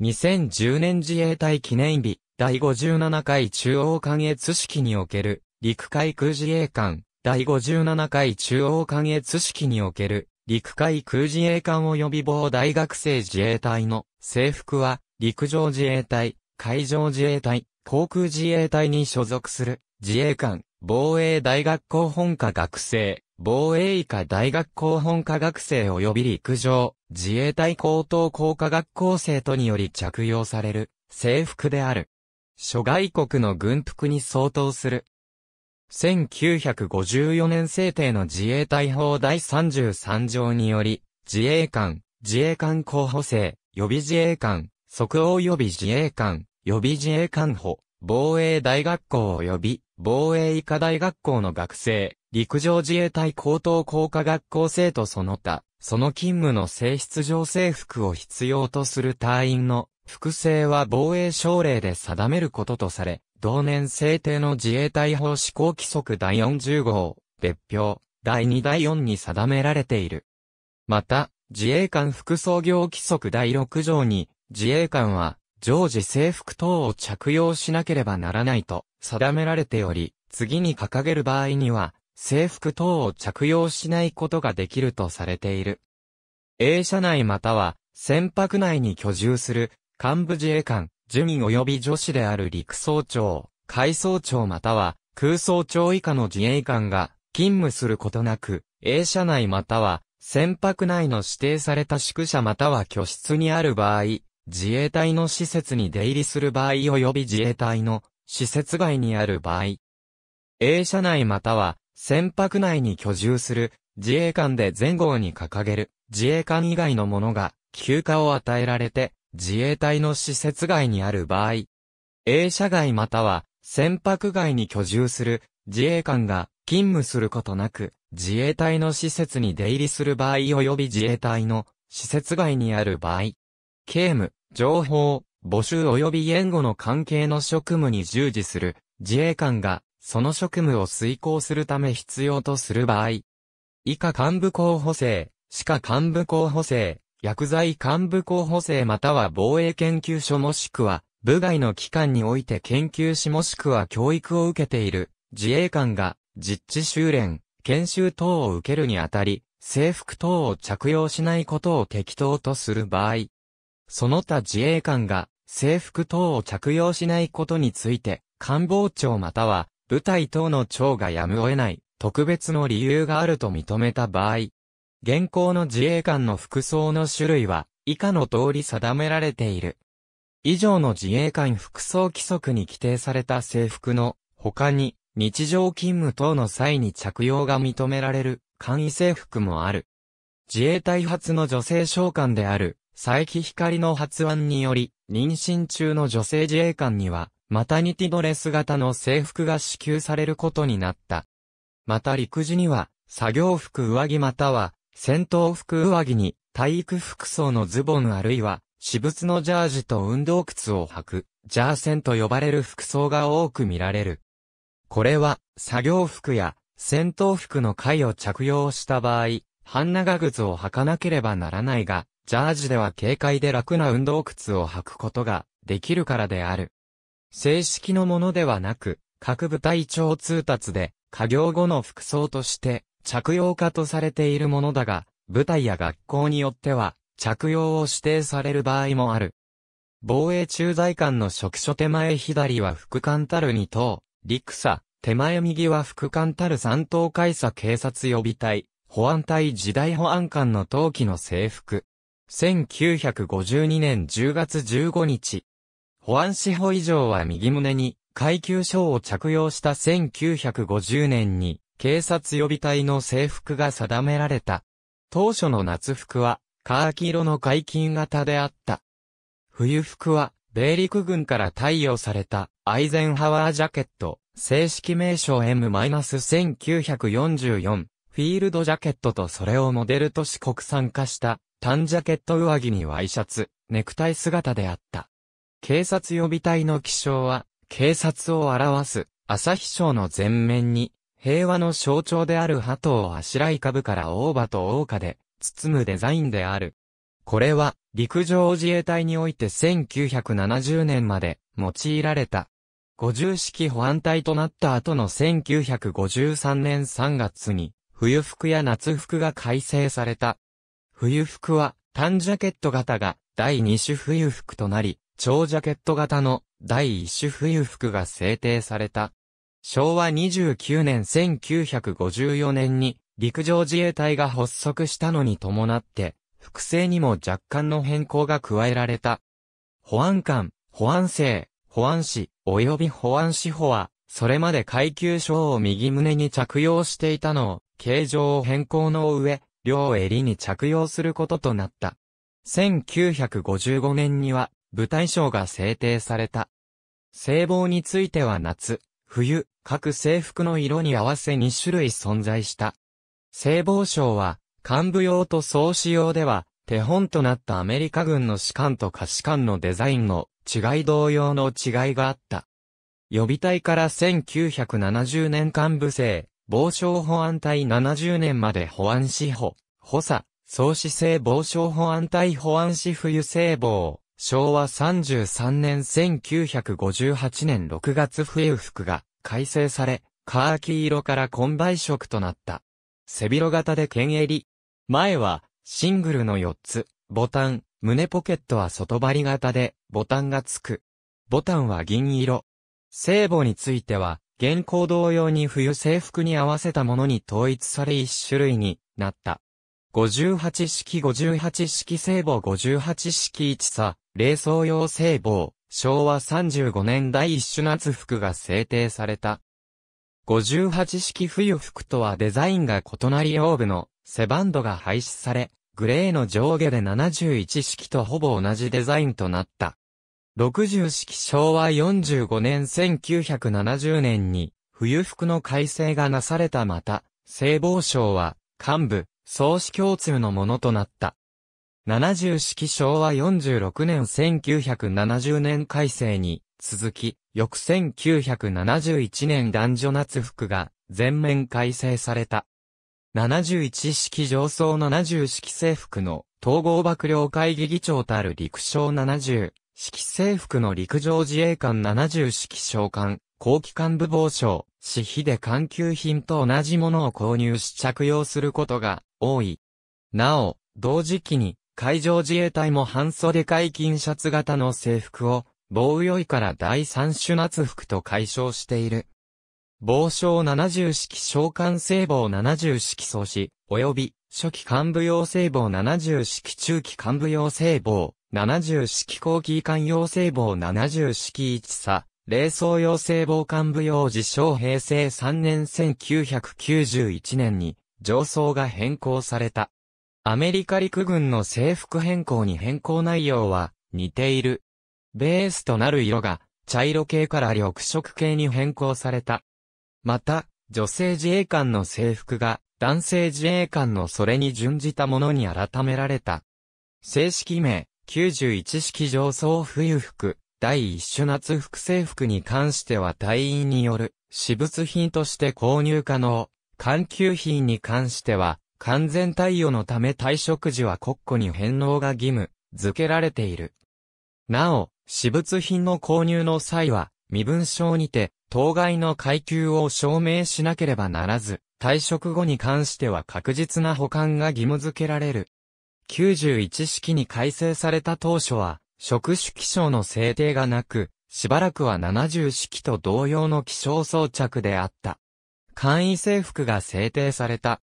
2010年自衛隊記念日、第57回中央関越式における、陸海空自衛官、第57回中央関越式における、陸海空自衛官及び防大学生自衛隊の制服は、陸上自衛隊、海上自衛隊、航空自衛隊に所属する、自衛官、防衛大学校本科学生、防衛医科大学校本科学生及び陸上、自衛隊高等工科学校生徒により着用される制服である。諸外国の軍服に相当する。1954年制定の自衛隊法第33条により、自衛官、自衛官候補生、予備自衛官、即応予備自衛官、予備自衛官補、防衛大学校及び防衛医科大学校の学生、陸上自衛隊高等工科学校生徒その他、その勤務の性質上制服を必要とする隊員の複製は防衛省令で定めることとされ、同年制定の自衛隊法施行規則第40号、別表、第2第4に定められている。また、自衛官服装業規則第6条に、自衛官は、常時制服等を着用しなければならないと定められており、次に掲げる場合には、制服等を着用しないことができるとされている。A 社内または、船舶内に居住する、幹部自衛官、住民及び女子である陸曹長、海曹長または、空曹長以下の自衛官が、勤務することなく、A 社内または、船舶内の指定された宿舎または居室にある場合、自衛隊の施設に出入りする場合及び自衛隊の施設外にある場合。A 社内または船舶内に居住する自衛官で前後に掲げる自衛官以外のものが休暇を与えられて自衛隊の施設外にある場合、映社外または船舶外に居住する自衛官が勤務することなく自衛隊の施設に出入りする場合及び自衛隊の施設外にある場合、刑務、情報、募集及び援護の関係の職務に従事する自衛官がその職務を遂行するため必要とする場合。以下幹部候補生、歯科幹部候補生、薬剤幹部候補生または防衛研究所もしくは、部外の機関において研究しもしくは教育を受けている自衛官が実地修練、研修等を受けるにあたり、制服等を着用しないことを適当とする場合、その他自衛官が制服等を着用しないことについて、官房長または部隊等の長がやむを得ない特別の理由があると認めた場合、現行の自衛官の服装の種類は以下の通り定められている。以上の自衛官服装規則に規定された制服の他に日常勤務等の際に着用が認められる簡易制服もある。自衛隊発の女性召喚である佐伯光の発案により妊娠中の女性自衛官にはマタニティドレス型の制服が支給されることになった。また陸時には、作業服上着または、戦闘服上着に、体育服装のズボンあるいは、私物のジャージと運動靴を履く、ジャーセンと呼ばれる服装が多く見られる。これは、作業服や、戦闘服の貝を着用した場合、半長靴を履かなければならないが、ジャージでは軽快で楽な運動靴を履くことができるからである。正式のものではなく、各部隊長通達で、家業後の服装として、着用化とされているものだが、部隊や学校によっては、着用を指定される場合もある。防衛駐在官の職所手前左は副官たる2等、陸佐、手前右は副官たる3等会佐警察予備隊、保安隊時代保安官の登記の制服。1952年10月15日、保安司法以上は右胸に階級章を着用した1950年に警察予備隊の制服が定められた。当初の夏服はカーキ色の解禁型であった。冬服は米陸軍から貸与されたアイゼンハワージャケット、正式名称 M-1944 フィールドジャケットとそれをモデルとし国産化した、単ジャケット上着にワイシャツ、ネクタイ姿であった。警察予備隊の気象は、警察を表す、朝日省の前面に、平和の象徴である鳩をあしらい株から大葉と大花で、包むデザインである。これは、陸上自衛隊において1970年まで、用いられた。50式保安隊となった後の1953年3月に、冬服や夏服が改正された。冬服は、タンジャケット型が第2種冬服となり、長ジャケット型の第一種冬服が制定された。昭和29年1954年に陸上自衛隊が発足したのに伴って、複製にも若干の変更が加えられた。保安官、保安生、保安士、及び保安士法は、それまで階級章を右胸に着用していたのを、形状を変更の上、両襟に着用することとなった。1955年には、部隊賞が制定された。聖望については夏、冬、各制服の色に合わせ2種類存在した。聖望賞は、幹部用と総使用では、手本となったアメリカ軍の士官と下士官のデザインの違い同様の違いがあった。予備隊から1970年幹部制、防省保安隊70年まで保安司法、補佐、総司制防省保安隊保安司冬聖防、昭和33年1958年6月冬服が改正され、カーキ色からコンバイ色となった。背広型で剣襟。前はシングルの4つ、ボタン、胸ポケットは外張り型でボタンがつく。ボタンは銀色。聖母については、現行同様に冬制服に合わせたものに統一され一種類になった。58式58式聖母58式一佐、冷装用聖母、昭和35年第一種夏服が制定された。58式冬服とはデザインが異なりオーブのセバンドが廃止され、グレーの上下で71式とほぼ同じデザインとなった。60式昭和45年1970年に冬服の改正がなされたまた、聖母省は幹部、創始共通のものとなった。70式昭和46年1970年改正に続き、翌1971年男女夏服が全面改正された。71式上層70式制服の統合幕僚会議議長たる陸将70式制服の陸上自衛官70式将官、後期幹部防省、私費で官給品と同じものを購入し着用することが多い。なお、同時期に、海上自衛隊も半袖解禁シャツ型の制服を、防御いから第三種夏服と解消している。防省70式召喚聖防70式創始、及び、初期幹部用聖防70式中期幹部用聖防、70式後期官用聖防70式一差、霊装用聖防幹部用自称平成3年1991年に、上層が変更された。アメリカ陸軍の制服変更に変更内容は似ている。ベースとなる色が茶色系から緑色系に変更された。また、女性自衛官の制服が男性自衛官のそれに準じたものに改められた。正式名、91式上層冬服、第一種夏服制服に関しては隊員による私物品として購入可能。環球品に関しては、完全対応のため退職時は国庫に返納が義務付けられている。なお、私物品の購入の際は、身分証にて、当該の階級を証明しなければならず、退職後に関しては確実な保管が義務付けられる。91式に改正された当初は、職種気象の制定がなく、しばらくは70式と同様の気象装着であった。簡易制服が制定された。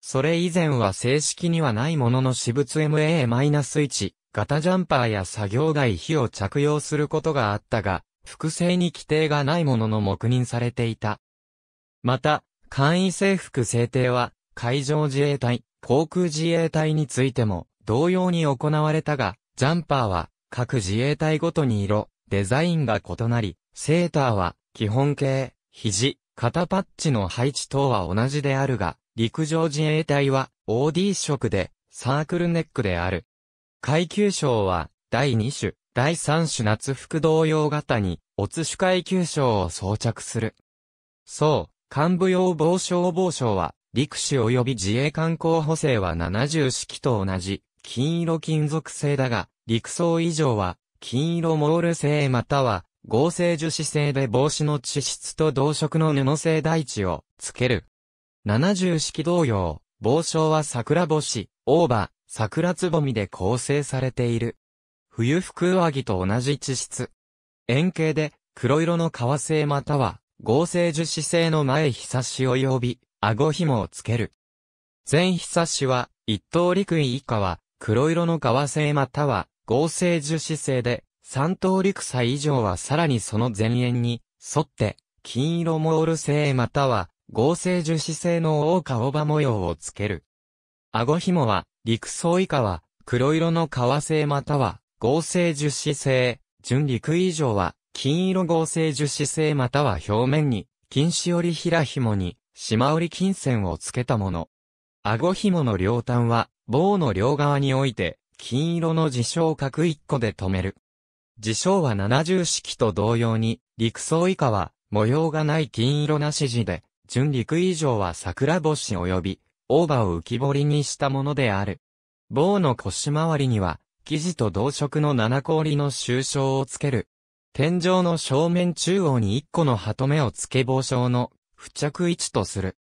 それ以前は正式にはないものの私物 MA-1、型ジャンパーや作業外費を着用することがあったが、複製に規定がないものの黙認されていた。また、簡易制服制定は、海上自衛隊、航空自衛隊についても、同様に行われたが、ジャンパーは、各自衛隊ごとに色、デザインが異なり、セーターは、基本形、肘、肩パッチの配置等は同じであるが、陸上自衛隊は OD 色でサークルネックである。階級章は第2種、第3種夏服同様型に、おつ種階級章を装着する。そう、幹部用防消防省は、陸士及び自衛官候補生は70式と同じ、金色金属製だが、陸装以上は、金色モール製または、合成樹脂製で帽子の地質と同色の布製大地をつける。七十式同様、帽子は桜星、大葉、桜つぼみで構成されている。冬服上着と同じ地質。円形で黒色の革製または合成樹脂製の前ひさし及び顎紐をつける。前ひさしは一等陸位以下は黒色の革製または合成樹脂製で三等陸祭以上はさらにその前縁に沿って金色モール製または合成樹脂製の大顔場模様をつける。顎紐は陸層以下は黒色の革製または合成樹脂製、純陸以上は金色合成樹脂製または表面に金糸織平紐に島織金線をつけたもの。顎紐の両端は棒の両側において金色の自称角1個で留める。自称は七十式と同様に、陸層以下は模様がない金色な指示で、純陸以上は桜星及び、大葉を浮き彫りにしたものである。棒の腰回りには、生地と同色の七氷の収章をつける。天井の正面中央に一個の鳩目をつけ棒章の付着位置とする。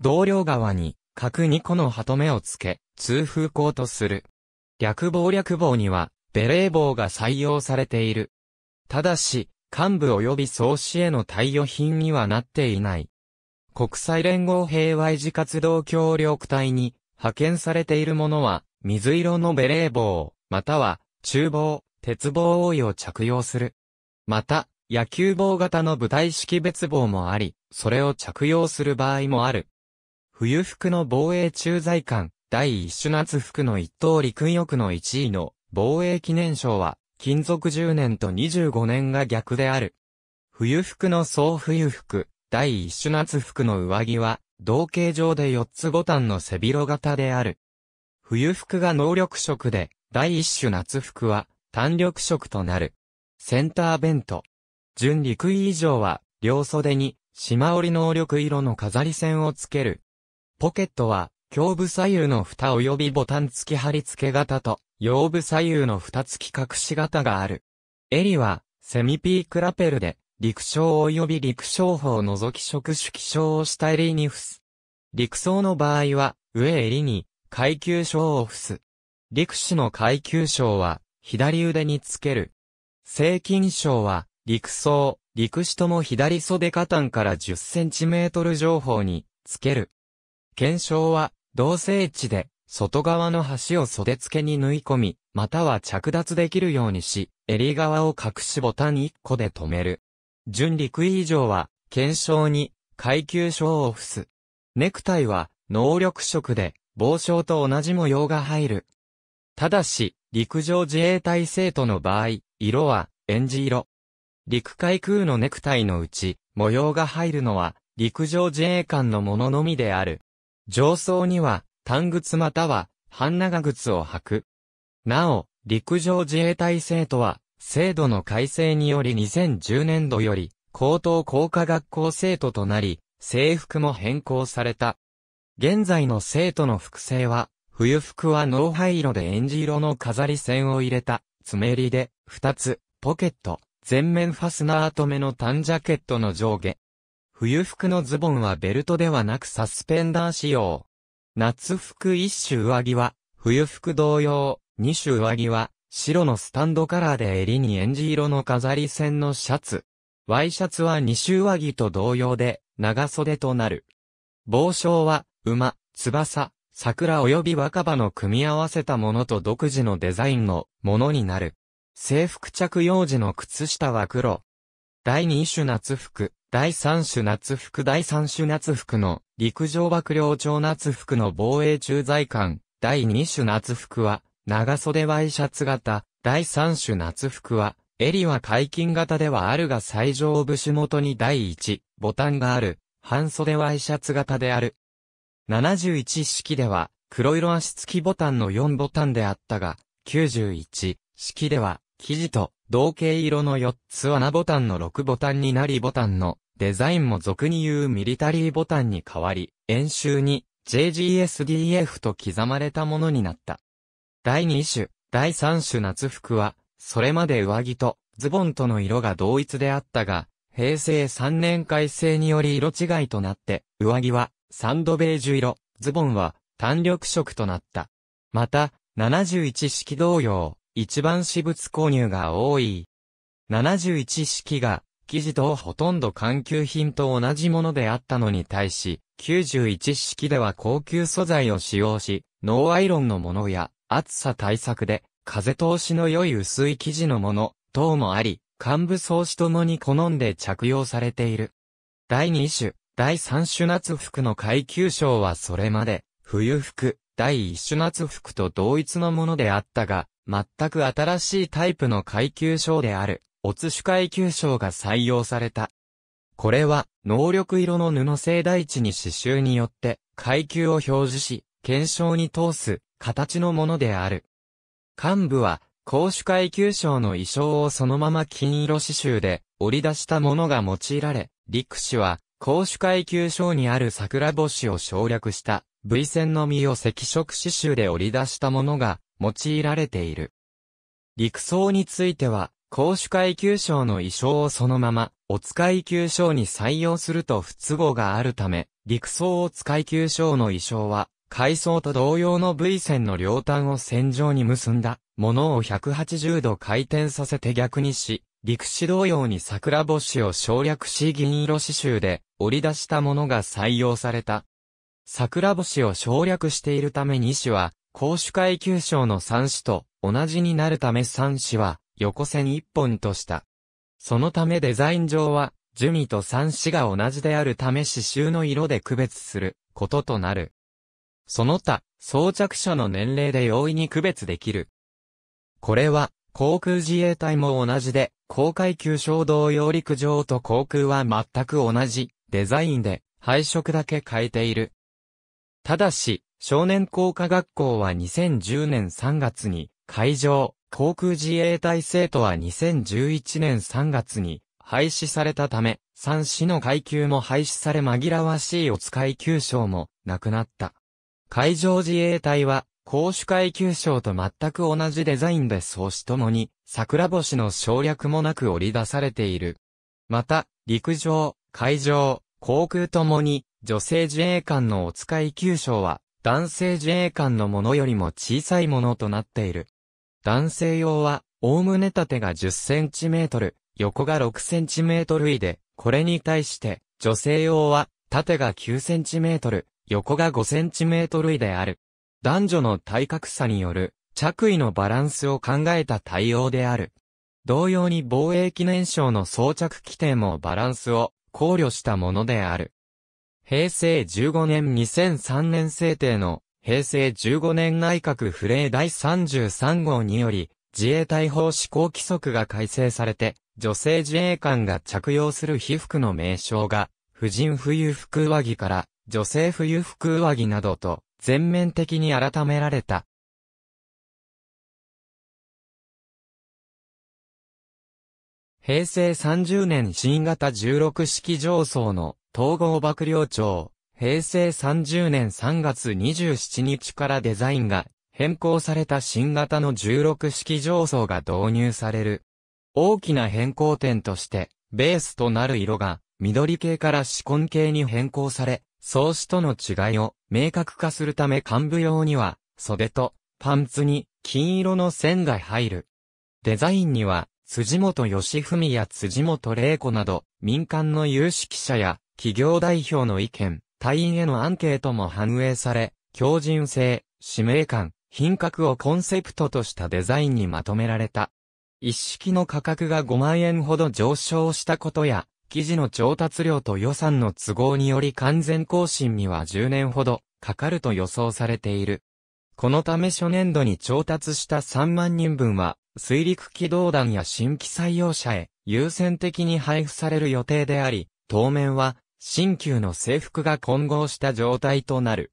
同僚側に各二個の鳩目をつけ、通風口とする。略棒略棒にはベレー帽が採用されている。ただし、幹部及び創始への貸与品にはなっていない。国際連合平和維持活動協力隊に派遣されているものは、水色のベレー帽、または、厨房、鉄棒多いを着用する。また、野球棒型の舞台識別棒もあり、それを着用する場合もある。冬服の防衛駐在官、第一種夏服の一等陸翼の一位の防衛記念賞は、金属10年と25年が逆である。冬服の総冬服、第一種夏服の上着は、同形状で4つボタンの背広型である。冬服が能力色で、第一種夏服は、単力色となる。センターベント。純陸衣以上は、両袖に、島織能力色の飾り線をつける。ポケットは、胸部左右の蓋及びボタン付き貼り付け型と、腰部左右の蓋付き隠し型がある。襟は、セミピークラペルで、陸将及び陸将法を除き触手気象を下襟に付す。陸装の場合は、上襟に、階級章を付す。陸士の階級章は、左腕につける。正金章は、陸装、陸士とも左袖下端から10センチメートル上方に、つける。検証は、同性値で、外側の端を袖付けに縫い込み、または着脱できるようにし、襟側を隠しボタン1個で留める。準陸以上は、検証に、階級章を付す。ネクタイは、能力色で、防章と同じ模様が入る。ただし、陸上自衛隊生徒の場合、色は、エンジ色。陸海空のネクタイのうち、模様が入るのは、陸上自衛官のもののみである。上層には、単靴または、半長靴を履く。なお、陸上自衛隊生徒は、制度の改正により2010年度より、高等工科学校生徒となり、制服も変更された。現在の生徒の複製は、冬服はハ灰色でエンじ色の飾り線を入れた、爪襟で、二つ、ポケット、全面ファスナー留めの短ジャケットの上下、冬服のズボンはベルトではなくサスペンダー仕様。夏服一種上着は、冬服同様、二種上着は、白のスタンドカラーで襟にエンジ色の飾り線のシャツ。ワイシャツは二種上着と同様で、長袖となる。帽章は、馬、翼、桜及び若葉の組み合わせたものと独自のデザインのものになる。制服着用時の靴下は黒、第2種夏服、第3種夏服第3種夏服の陸上幕僚長夏服の防衛駐在官、第2種夏服は長袖ワイシャツ型、第3種夏服は襟は解禁型ではあるが最上部首元に第1ボタンがある、半袖ワイシャツ型である。71式では黒色足付きボタンの4ボタンであったが、91式では生地と同型色の4つ穴ボタンの6ボタンになりボタンのデザインも俗に言うミリタリーボタンに変わり、演習に JGSDF と刻まれたものになった。第2種、第3種夏服は、それまで上着とズボンとの色が同一であったが、平成3年改正により色違いとなって、上着はサンドベージュ色、ズボンは単緑色となった。また、71式同様、一番私物購入が多い。71式が、生地とほとんど環球品と同じものであったのに対し、91式では高級素材を使用し、ノーアイロンのものや、暑さ対策で、風通しの良い薄い生地のもの、等もあり、幹部装子ともに好んで着用されている。第2種、第3種夏服の階級賞はそれまで、冬服、第1種夏服と同一のものであったが、全く新しいタイプの階級章である、オツシュ階級章が採用された。これは、能力色の布製大地に刺繍によって、階級を表示し、検証に通す、形のものである。幹部は、公主階級章の衣装をそのまま金色刺繍で折り出したものが用いられ、陸士は、公主階級章にある桜星を省略した、V 線の実を赤色刺繍で折り出したものが用いられている。陸層については、公主階級章の衣装をそのまま、お使い級章に採用すると不都合があるため、陸層お使い級章の衣装は、階層と同様の V 線の両端を線上に結んだ、ものを180度回転させて逆にし、陸士同様に桜星を省略し銀色刺繍で折り出したものが採用された。桜星を省略しているため西は、公主階級賞の三子と同じになるため三子は横線一本とした。そのためデザイン上は、珠魅と三子が同じであるため刺繍の色で区別することとなる。その他、装着者の年齢で容易に区別できる。これは、航空自衛隊も同じで、高階級衝動用陸上と航空は全く同じ、デザインで、配色だけ変えている。ただし、少年工科学校は2010年3月に会場、航空自衛隊生徒は2011年3月に廃止されたため、三市の階級も廃止され紛らわしいお使い級賞もなくなった。海上自衛隊は、公主階級賞と全く同じデザインで創始ともに、桜星の省略もなく織り出されている。また、陸上、海上、航空ともに、女性自衛官のお使い急所は、男性自衛官のものよりも小さいものとなっている。男性用は、おおむね縦が10センチメートル、横が6センチメートル以で、これに対して、女性用は、縦が9センチメートル、横が5センチメートル以である。男女の体格差による、着衣のバランスを考えた対応である。同様に防衛記念賞の装着規定もバランスを考慮したものである。平成15年2003年制定の平成15年内閣府令第33号により、自衛隊法施行規則が改正されて、女性自衛官が着用する被服の名称が、婦人冬服上着から女性冬服上着などと全面的に改められた。平成30年新型16式上層の統合幕僚長、平成30年3月27日からデザインが変更された新型の16式上層が導入される。大きな変更点として、ベースとなる色が緑系から紫根系に変更され、創始との違いを明確化するため幹部用には袖とパンツに金色の線が入る。デザインには辻本義文や辻本玲子など民間の有識者や企業代表の意見、隊員へのアンケートも反映され、強靭性、使命感、品格をコンセプトとしたデザインにまとめられた。一式の価格が5万円ほど上昇したことや、記事の調達量と予算の都合により完全更新には10年ほどかかると予想されている。このため初年度に調達した3万人分は、水陸機動団や新規採用者へ優先的に配布される予定であり、当面は新旧の制服が混合した状態となる。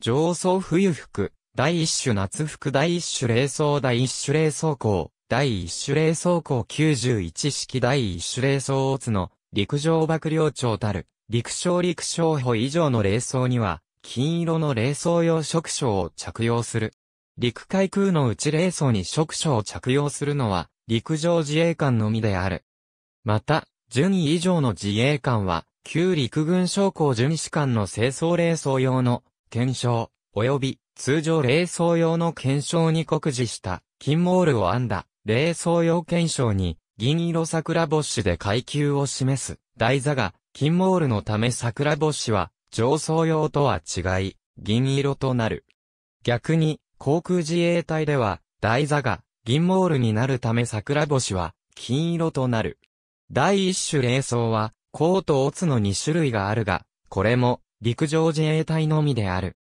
上層冬服、第一種夏服第一種冷装第一種冷装甲、第一種冷装校91式第一種冷装オツの陸上幕僚長たる陸将陸将補以上の冷装には金色の冷装用職章を着用する。陸海空のうち冷装に職章を着用するのは陸上自衛官のみである。また、順位以上の自衛官は旧陸軍将校巡視官の清掃冷装用の検証、及び通常冷装用の検証に酷似した金モールを編んだ冷装用検証に銀色桜ボッシュで階級を示す台座が金モールのため桜ボッシュは上層用とは違い銀色となる。逆に航空自衛隊では台座が銀モールになるため桜星は金色となる。第一種冷装はコ甲とツの2種類があるが、これも陸上自衛隊のみである。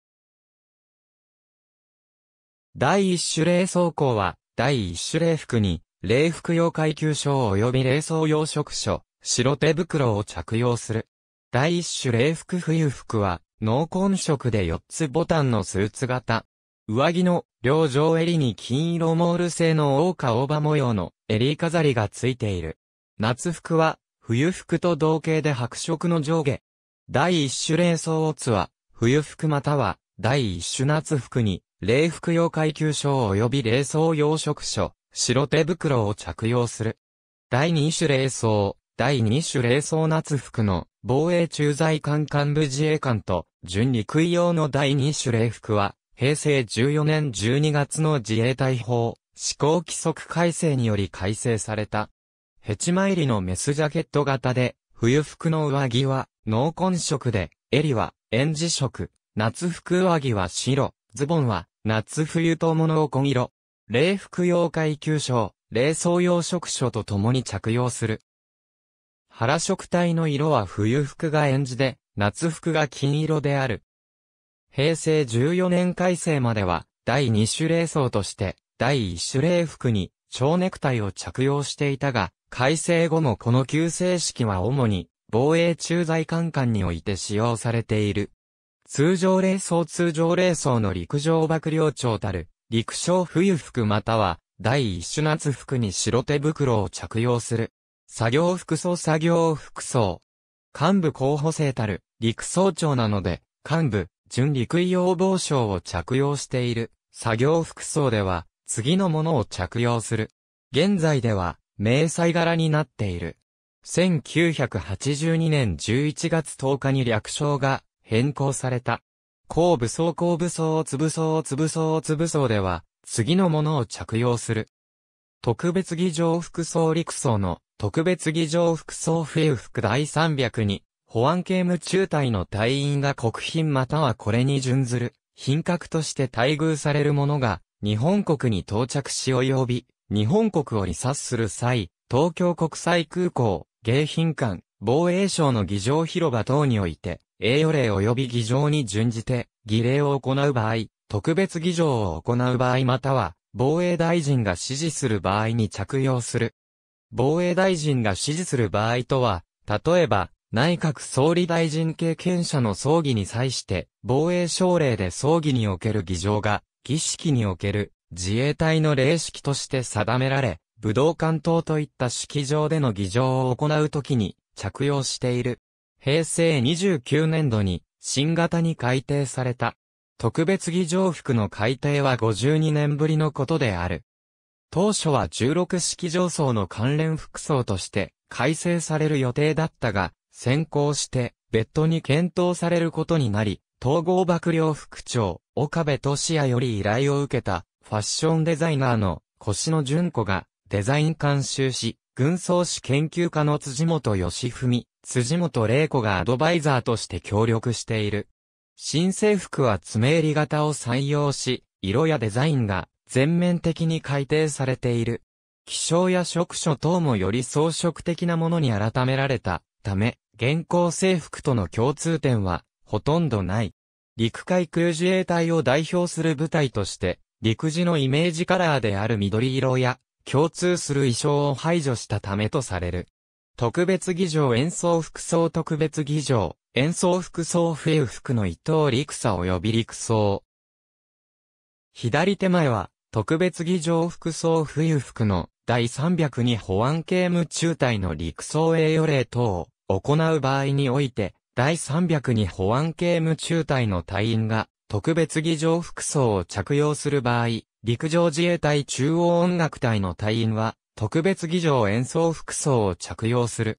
第一種冷装甲は、第一種冷服に、冷服用階級章及び冷装用職所、白手袋を着用する。第一種冷服冬服は、濃紺色で4つボタンのスーツ型。上着の両上襟に金色モール製の大花オ葉バ模様の襟飾りがついている。夏服は冬服と同型で白色の上下。第一種冷装オツは、冬服または、第一種夏服に、冷服用階級章及び冷装養殖所、白手袋を着用する。第二種冷装、第二種冷装夏服の、防衛駐在官幹部自衛官と、準陸用の第二種冷服は、平成14年12月の自衛隊法、施行規則改正により改正された。ヘチマ襟のメスジャケット型で、冬服の上着は、濃紺色で、襟は、エンジ色。夏服上着は白、ズボンは、夏冬と物を紺色。冷服用階級章、冷装用職書と共に着用する。原色体の色は冬服がエンジで、夏服が金色である。平成14年改正までは、第2種冷装として、第1種冷服に、蝶ネクタイを着用していたが、改正後もこの旧正式は主に防衛駐在官官において使用されている。通常霊層通常霊層の陸上幕僚長たる、陸将冬服または、第一種夏服に白手袋を着用する。作業服装作業服装。幹部候補生たる、陸総長なので、幹部、準陸医要防省を着用している、作業服装では、次のものを着用する。現在では、迷彩柄になっている。1982年11月10日に略称が変更された。後部装後武装つつぶぶそううをつぶそうでは、次のものを着用する。特別儀上服装陸装の特別儀上服装冬服第300に、保安刑務中隊の隊員が国賓またはこれに準ずる、品格として待遇されるものが、日本国に到着し及び、日本国を離脱する際、東京国際空港、迎賓館、防衛省の議場広場等において、栄誉礼及び議場に準じて、儀礼を行う場合、特別議場を行う場合または、防衛大臣が指示する場合に着用する。防衛大臣が指示する場合とは、例えば、内閣総理大臣経験者の葬儀に際して、防衛省令で葬儀における議場が、儀式における自衛隊の霊式として定められ、武道館等といった式場での儀仗を行うときに着用している。平成29年度に新型に改定された。特別儀仗服の改定は52年ぶりのことである。当初は16式場層の関連服装として改正される予定だったが、先行して別途に検討されることになり、統合幕僚副長、岡部俊也より依頼を受けたファッションデザイナーの腰野純子がデザイン監修し、軍曹史研究家の辻元義文、辻元玲子がアドバイザーとして協力している。新制服は爪襟型を採用し、色やデザインが全面的に改定されている。気象や職所等もより装飾的なものに改められたため、現行制服との共通点はほとんどない。陸海空自衛隊を代表する部隊として、陸自のイメージカラーである緑色や、共通する衣装を排除したためとされる。特別議場演奏服装特別議場、演奏服装冬服の伊藤陸佐及び陸装。左手前は、特別議場服装冬服の第302保安刑務中隊の陸装栄誉礼等を行う場合において、第302保安刑務中隊の隊員が特別儀仗服装を着用する場合、陸上自衛隊中央音楽隊の隊員は、特別儀仗演奏服装を着用する。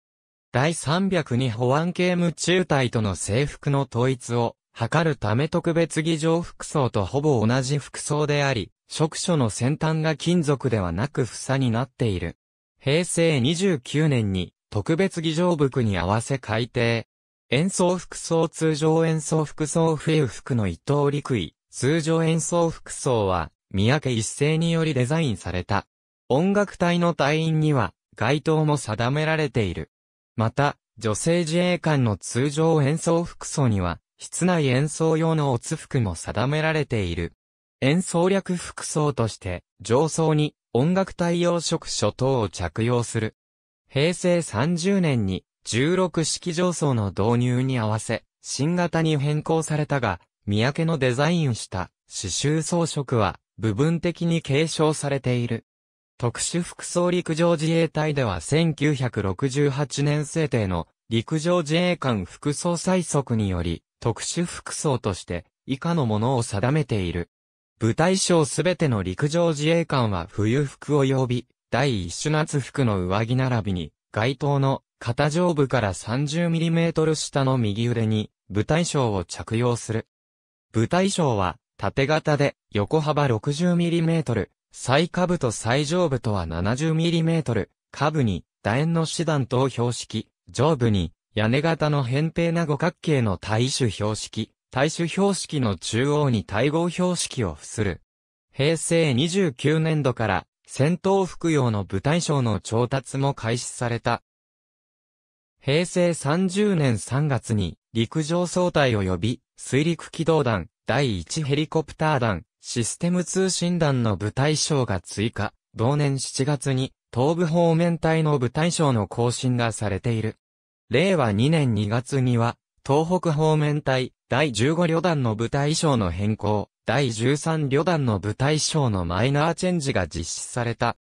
第302保安刑務中隊との制服の統一を図るため特別儀仗服装とほぼ同じ服装であり、職所の先端が金属ではなく房になっている。平成29年に特別儀仗服に合わせ改定、演奏服装通常演奏服装冬服の伊藤陸位。通常演奏服装は、三宅一世によりデザインされた。音楽隊の隊員には、該当も定められている。また、女性自衛官の通常演奏服装には、室内演奏用のおつ服も定められている。演奏略服装として、上層に音楽隊用職所等を着用する。平成30年に16式上層の導入に合わせ、新型に変更されたが、三宅のデザインした刺繍装飾は部分的に継承されている。特殊服装陸上自衛隊では1968年制定の陸上自衛官服装最速により特殊服装として以下のものを定めている。部隊省すべての陸上自衛官は冬服及び第一種夏服の上着並びに該当の肩上部から 30mm 下の右腕に、舞台章を着用する。舞台章は、縦型で、横幅 60mm、最下部と最上部とは 70mm、下部に、楕円の四段等標識、上部に、屋根型の扁平な五角形の対種標識、対種標識の中央に対合標識を付する。平成29年度から、戦闘服用の部隊章の調達も開始された。平成30年3月に陸上総隊及び水陸機動団第1ヘリコプター団システム通信団の部隊賞が追加、同年7月に東部方面隊の部隊賞の更新がされている。令和2年2月には東北方面隊第15旅団の部隊賞の変更、第13旅団の部隊賞のマイナーチェンジが実施された。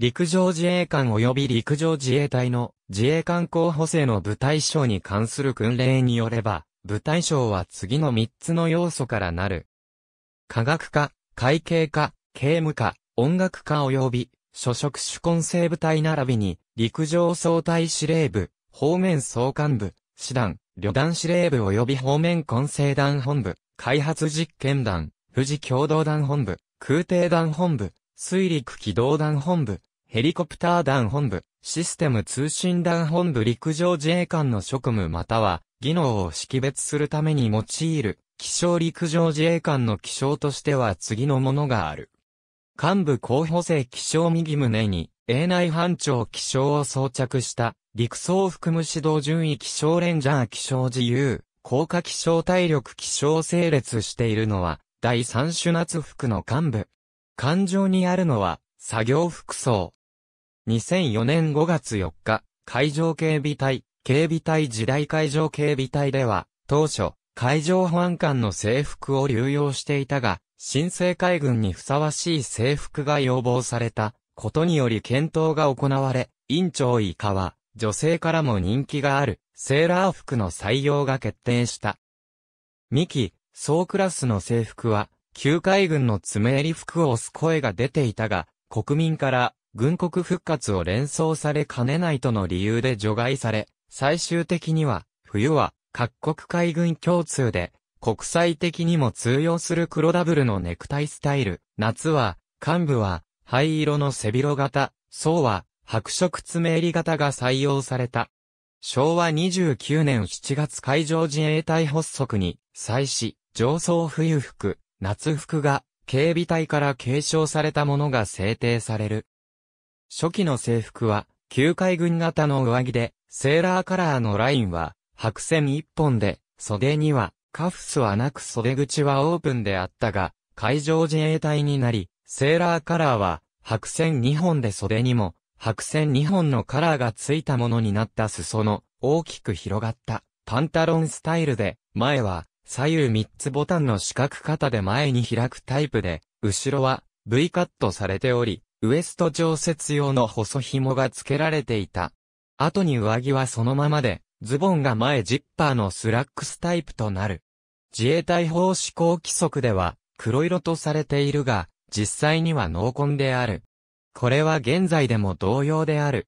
陸上自衛官及び陸上自衛隊の自衛官候補生の部隊賞に関する訓令によれば、部隊賞は次の3つの要素からなる。科学科、会計科、刑務科、音楽科及び、所属主根性部隊並びに、陸上総隊司令部、方面総監部、師団、旅団司令部及び方面混成団本部、開発実験団、富士共同団本部、空挺団本部、水陸機動団本部、ヘリコプター団本部、システム通信団本部陸上自衛官の職務または、技能を識別するために用いる、気象陸上自衛官の気象としては次のものがある。幹部候補生気象右胸に、営内班長気象を装着した、陸装含む指導順位気象レンジャー気象自由、高架気象体力気象整列しているのは、第三種夏服の幹部。感情にあるのは、作業服装、2004年5月4日、海上警備隊、警備隊時代海上警備隊では、当初、海上保安官の制服を流用していたが、新生海軍にふさわしい制服が要望されたことにより検討が行われ、院長以下は、女性からも人気がある、セーラー服の採用が決定した。ミキ、総クラスの制服は、旧海軍の詰め襟服を押す声が出ていたが、国民から軍国復活を連想されかねないとの理由で除外され、最終的には、冬は各国海軍共通で、国際的にも通用する黒ダブルのネクタイスタイル、夏は、幹部は、灰色の背広型、層は、白色爪襟型が採用された。昭和29年7月海上自衛隊発足に、際し、上層冬服、夏服が、警備隊から継承されたものが制定される。初期の制服は、旧海軍型の上着で、セーラーカラーのラインは、白線一本で、袖には、カフスはなく袖口はオープンであったが、海上自衛隊になり、セーラーカラーは、白線二本で袖にも、白線二本のカラーがついたものになった裾の、大きく広がった、パンタロンスタイルで、前は、左右三つボタンの四角型で前に開くタイプで、後ろは、V カットされており、ウエスト調節用の細紐が付けられていた。後に上着はそのままで、ズボンが前ジッパーのスラックスタイプとなる。自衛隊法施行規則では、黒色とされているが、実際には濃紺である。これは現在でも同様である。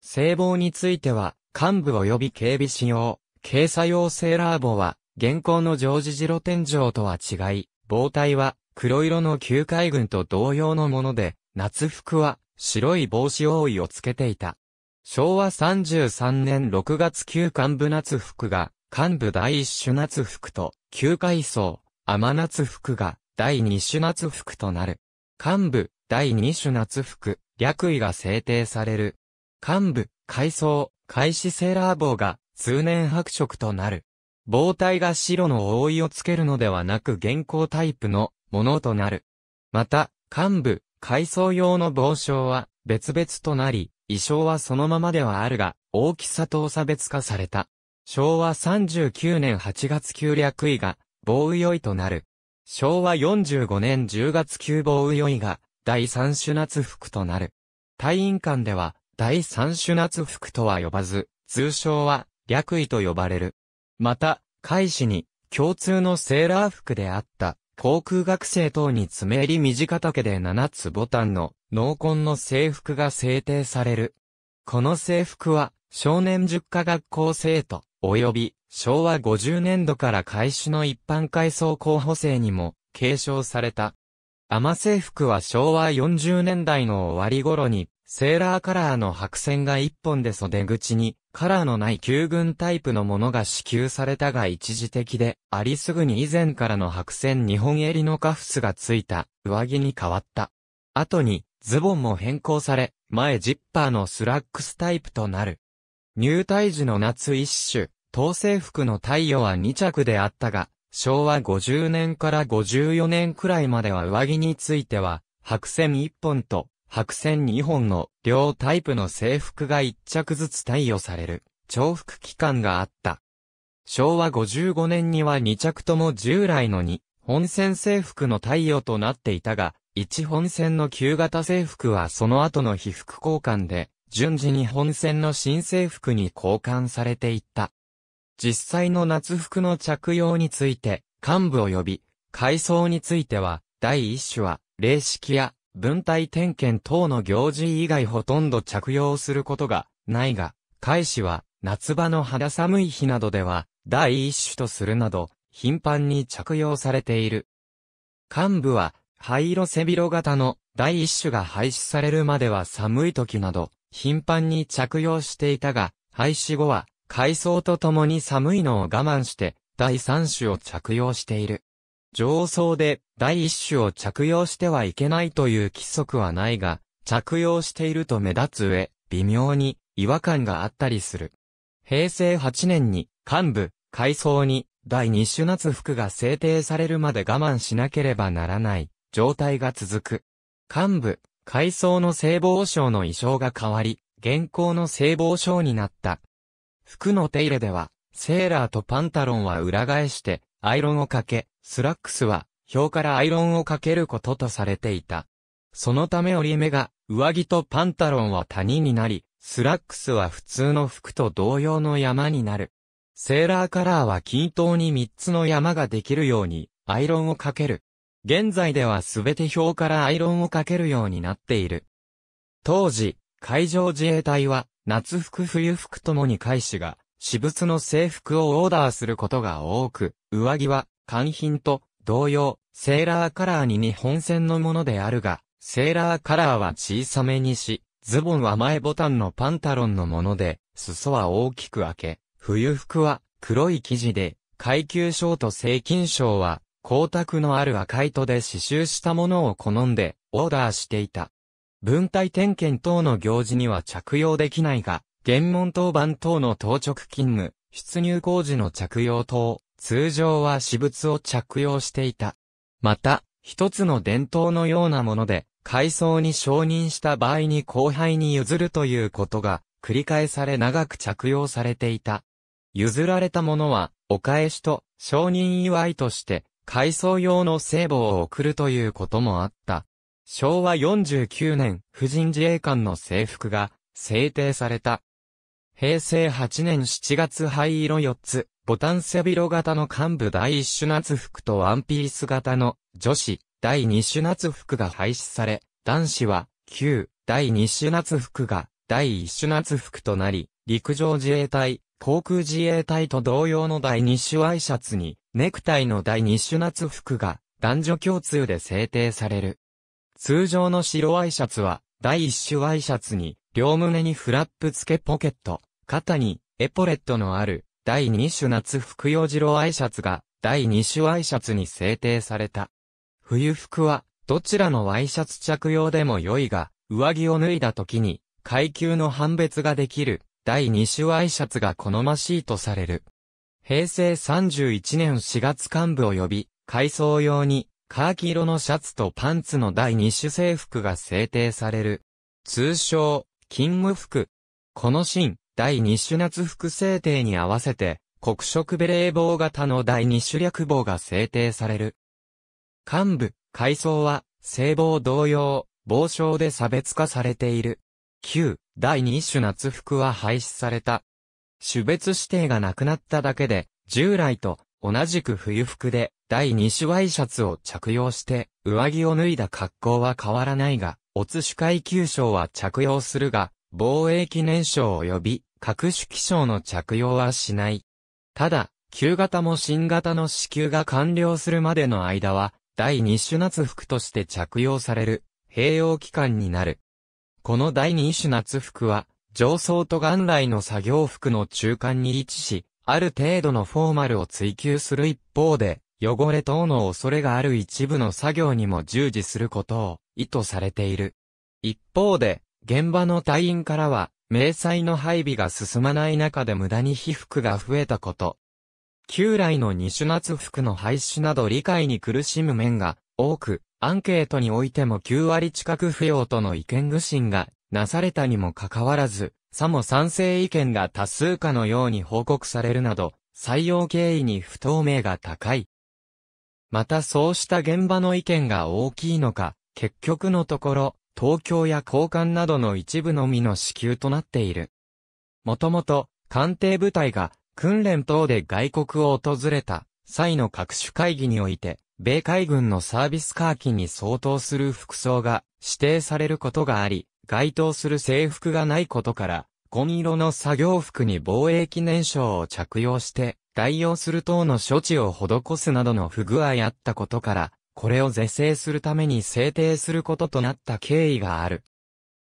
性暴については、幹部及び警備使用、警査用セーラー帽は、現行の常時ロ天井とは違い、防体は黒色の旧海軍と同様のもので、夏服は白い帽子覆いをつけていた。昭和33年6月旧幹部夏服が幹部第一種夏服と旧階層甘夏服が第二種夏服となる。幹部第二種夏服略位が制定される。幹部階層開始セーラー帽が通年白色となる。棒体が白の覆いをつけるのではなく現行タイプのものとなる。また、幹部、改装用の帽子は別々となり、衣装はそのままではあるが、大きさと差別化された。昭和39年8月旧略位が、防雨酔いとなる。昭和45年10月旧防雨酔いが、第三種夏服となる。隊院間では、第三種夏服とは呼ばず、通称は、略位と呼ばれる。また、海士に、共通のセーラー服であった、航空学生等に詰め襟短丈で7つボタンの濃紺の制服が制定される。この制服は少年塾科学校生徒及び昭和50年度から開始の一般階層候補生にも継承された。ア制服は昭和40年代の終わり頃にセーラーカラーの白線が1本で袖口に、カラーのない旧軍タイプのものが支給されたが一時的で、ありすぐに以前からの白線2本襟のカフスがついた、上着に変わった。後に、ズボンも変更され、前ジッパーのスラックスタイプとなる。入隊時の夏一種、統制服の太陽は2着であったが、昭和50年から54年くらいまでは上着については、白線1本と白線2本の両タイプの制服が1着ずつ貸与される重複期間があった。昭和55年には2着とも従来の2本線制服の貸与となっていたが、1本線の旧型制服はその後の被服交換で、順次に本線の新制服に交換されていった。実際の夏服の着用について、幹部及び、階層については、第1種は、霊式や文体点検等の行事以外ほとんど着用することがないが、開始は夏場の肌寒い日などでは第一種とするなど頻繁に着用されている。幹部は灰色背広型の第一種が廃止されるまでは寒い時など頻繁に着用していたが、廃止後は海藻とともに寒いのを我慢して第三種を着用している。上層で第一種を着用してはいけないという規則はないが、着用していると目立つ上、微妙に違和感があったりする。平成8年に幹部、階層に第二種夏服が制定されるまで我慢しなければならない状態が続く。幹部、階層の性暴症の衣装が変わり、現行の性暴症になった。服の手入れでは、セーラーとパンタロンは裏返して、アイロンをかけ、スラックスは、表からアイロンをかけることとされていた。そのため折り目が、上着とパンタロンは谷になり、スラックスは普通の服と同様の山になる。セーラーカラーは均等に3つの山ができるように、アイロンをかける。現在ではすべて表からアイロンをかけるようになっている。当時、海上自衛隊は、夏服冬服ともに開始が、私物の制服をオーダーすることが多く、上着は、寒品と同様、セーラーカラーに日本線のものであるが、セーラーカラーは小さめにし、ズボンは前ボタンのパンタロンのもので、裾は大きく開け、冬服は黒い生地で、階級章と正金章は光沢のある赤糸で刺繍したものを好んでオーダーしていた。文体点検等の行事には着用できないが、原門当番等の当直勤務、出入工事の着用等、通常は私物を着用していた。また、一つの伝統のようなもので、改装に承認した場合に後輩に譲るということが、繰り返され長く着用されていた。譲られたものは、お返しと承認祝いとして、改装用の聖母を送るということもあった。昭和49年、婦人自衛官の制服が制定された。平成8年7月灰色4つ、ボタン背広型の幹部第1種夏服とワンピース型の女子第2種夏服が廃止され、男子は旧第2種夏服が第1種夏服となり、陸上自衛隊、航空自衛隊と同様の第2種ワイシャツに、ネクタイの第2種夏服が男女共通で制定される。通常の白ワイシャツは、第1種ワイシャツに、両胸にフラップ付けポケット、肩に、エポレットのある、第2種夏服用白アイシャツが、第2種アイシャツに制定された。冬服は、どちらのワイシャツ着用でも良いが、上着を脱いだ時に、階級の判別ができる、第2種アイシャツが好ましいとされる。平成31年4月幹部及び、改装用に、カーキ色のシャツとパンツの第2種制服が制定される。通称、勤務服。このシーン、第二種夏服制定に合わせて、黒色ベレー帽型の第二種略帽が制定される。幹部、階層は、聖帽同様、帽章で差別化されている。旧、第二種夏服は廃止された。種別指定がなくなっただけで、従来と同じく冬服で第2種ワイシャツを着用して上着を脱いだ格好は変わらないが、おツ主階級賞は着用するが、防衛記念賞及び各種気象の着用はしない。ただ、旧型も新型の支給が完了するまでの間は、第2種夏服として着用される、併用期間になる。この第2種夏服は、上層と元来の作業服の中間に位置し、ある程度のフォーマルを追求する一方で、汚れ等の恐れがある一部の作業にも従事することを意図されている。一方で、現場の隊員からは、明細の配備が進まない中で無駄に被服が増えたこと。旧来の二種夏服の廃止など理解に苦しむ面が多く、アンケートにおいても9割近く不要との意見具信がなされたにもかかわらず、さも賛成意見が多数かのように報告されるなど、採用経緯に不透明が高い。またそうした現場の意見が大きいのか、結局のところ、東京や交換などの一部のみの支給となっている。もともと、官邸部隊が訓練等で外国を訪れた際の各種会議において、米海軍のサービスカーキに相当する服装が指定されることがあり、該当する制服がないことから、紺色の作業服に防衛記念章を着用して、代用する等の処置を施すなどの不具合あったことから、これを是正するために制定することとなった経緯がある。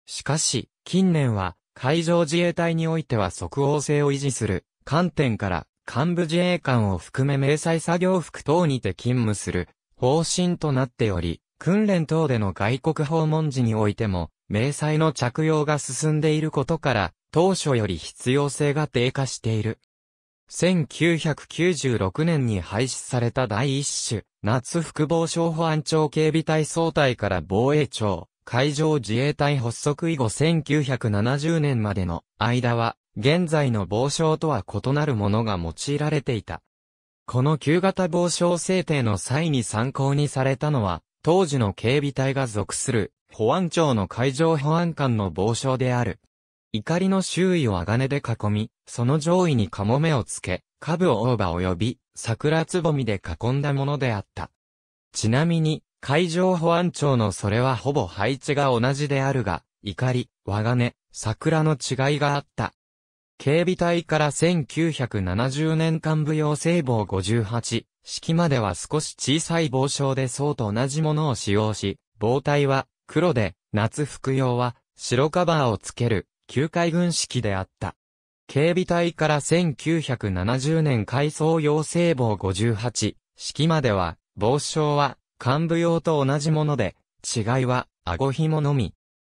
しかし、近年は、海上自衛隊においては即応性を維持する観点から、幹部自衛官を含め迷彩作業服等にて勤務する方針となっており、訓練等での外国訪問時においても、迷彩の着用が進んでいることから、当初より必要性が低下している。1996年に廃止された第一種、夏副防省保安庁警備隊総隊から防衛庁、海上自衛隊発足以後1970年までの間は、現在の防省とは異なるものが用いられていた。この旧型防省制定の際に参考にされたのは、当時の警備隊が属する保安庁の海上保安官の防省である。怒りの周囲を鋼で囲み、その上位にカモメをつけ、下部をオーバ及び、桜つぼみで囲んだものであった。ちなみに、海上保安庁のそれはほぼ配置が同じであるが、怒り、和金、桜の違いがあった。警備隊から1970年間舞用聖棒58、式までは少し小さい防章で層と同じものを使用し、防体は黒で、夏服用は白カバーをつける旧海軍式であった。警備隊から1970年改装用聖棒58式までは、帽章は幹部用と同じもので、違いは顎紐のみ。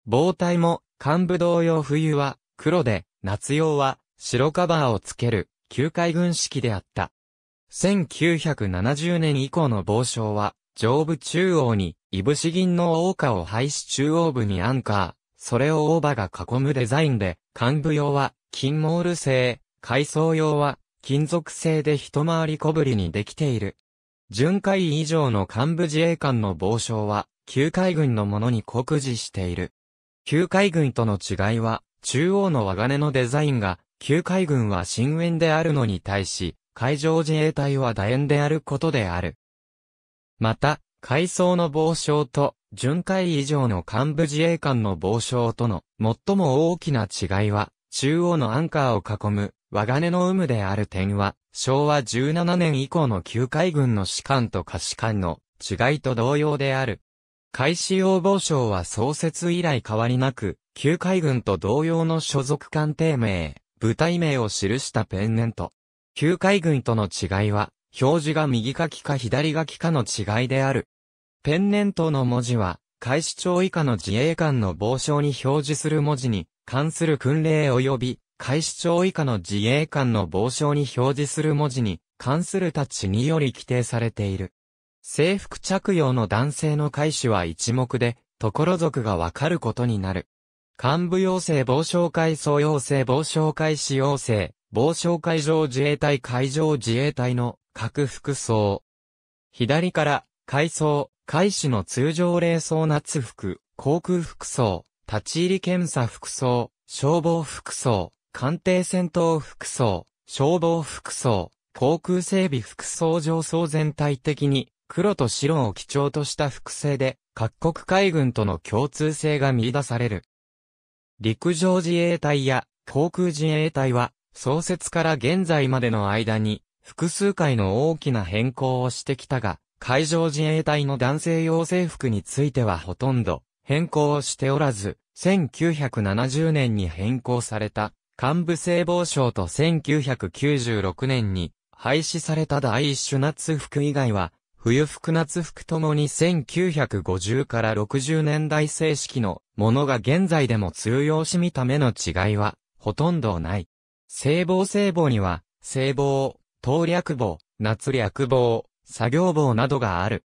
棒体も幹部同様冬は黒で、夏用は白カバーをつける旧海軍式であった。1970年以降の帽章は、上部中央に、いぶし銀の大花を廃止中央部にアンカー、それをオーバが囲むデザインで、幹部用は金モール製、階層用は金属製で一回り小ぶりにできている。巡回以上の幹部自衛官の傍章は、旧海軍のものに酷似している。旧海軍との違いは、中央の和金のデザインが、旧海軍は深淵であるのに対し、海上自衛隊は楕円であることである。また、階層の傍章と巡回以上の幹部自衛官の傍聴との最も大きな違いは、中央のアンカーを囲むが金の有無である点は、昭和17年以降の旧海軍の士官と下士官の違いと同様である。海始要望省は創設以来変わりなく、旧海軍と同様の所属艦艇名、部隊名を記したペンネント。旧海軍との違いは、表示が右書きか左書きかの違いである。ペンネントの文字は、開始長以下の自衛官の傍章に表示する文字に関する訓令及び、開始長以下の自衛官の傍章に表示する文字に関するちにより規定されている。制服着用の男性の開始は一目で、ところ族がわかることになる。幹部要請傍傷会総要請傍傷会使用請、傍傷会上自衛隊会上自衛隊の各服装。左から、階装、海士の通常冷装夏服、航空服装、立ち入り検査服装、消防服装、官邸戦闘服装、消防服装、航空整備服装上層全体的に黒と白を基調とした複製で各国海軍との共通性が見出される。陸上自衛隊や航空自衛隊は創設から現在までの間に複数回の大きな変更をしてきたが、海上自衛隊の男性用制服についてはほとんど変更をしておらず、1970年に変更された幹部性防省と1996年に廃止された第一種夏服以外は、冬服夏服ともに1950から60年代正式のものが現在でも通用し見た目の違いはほとんどない。聖防聖防には、聖防、東略防、夏略防、作業棒などがある。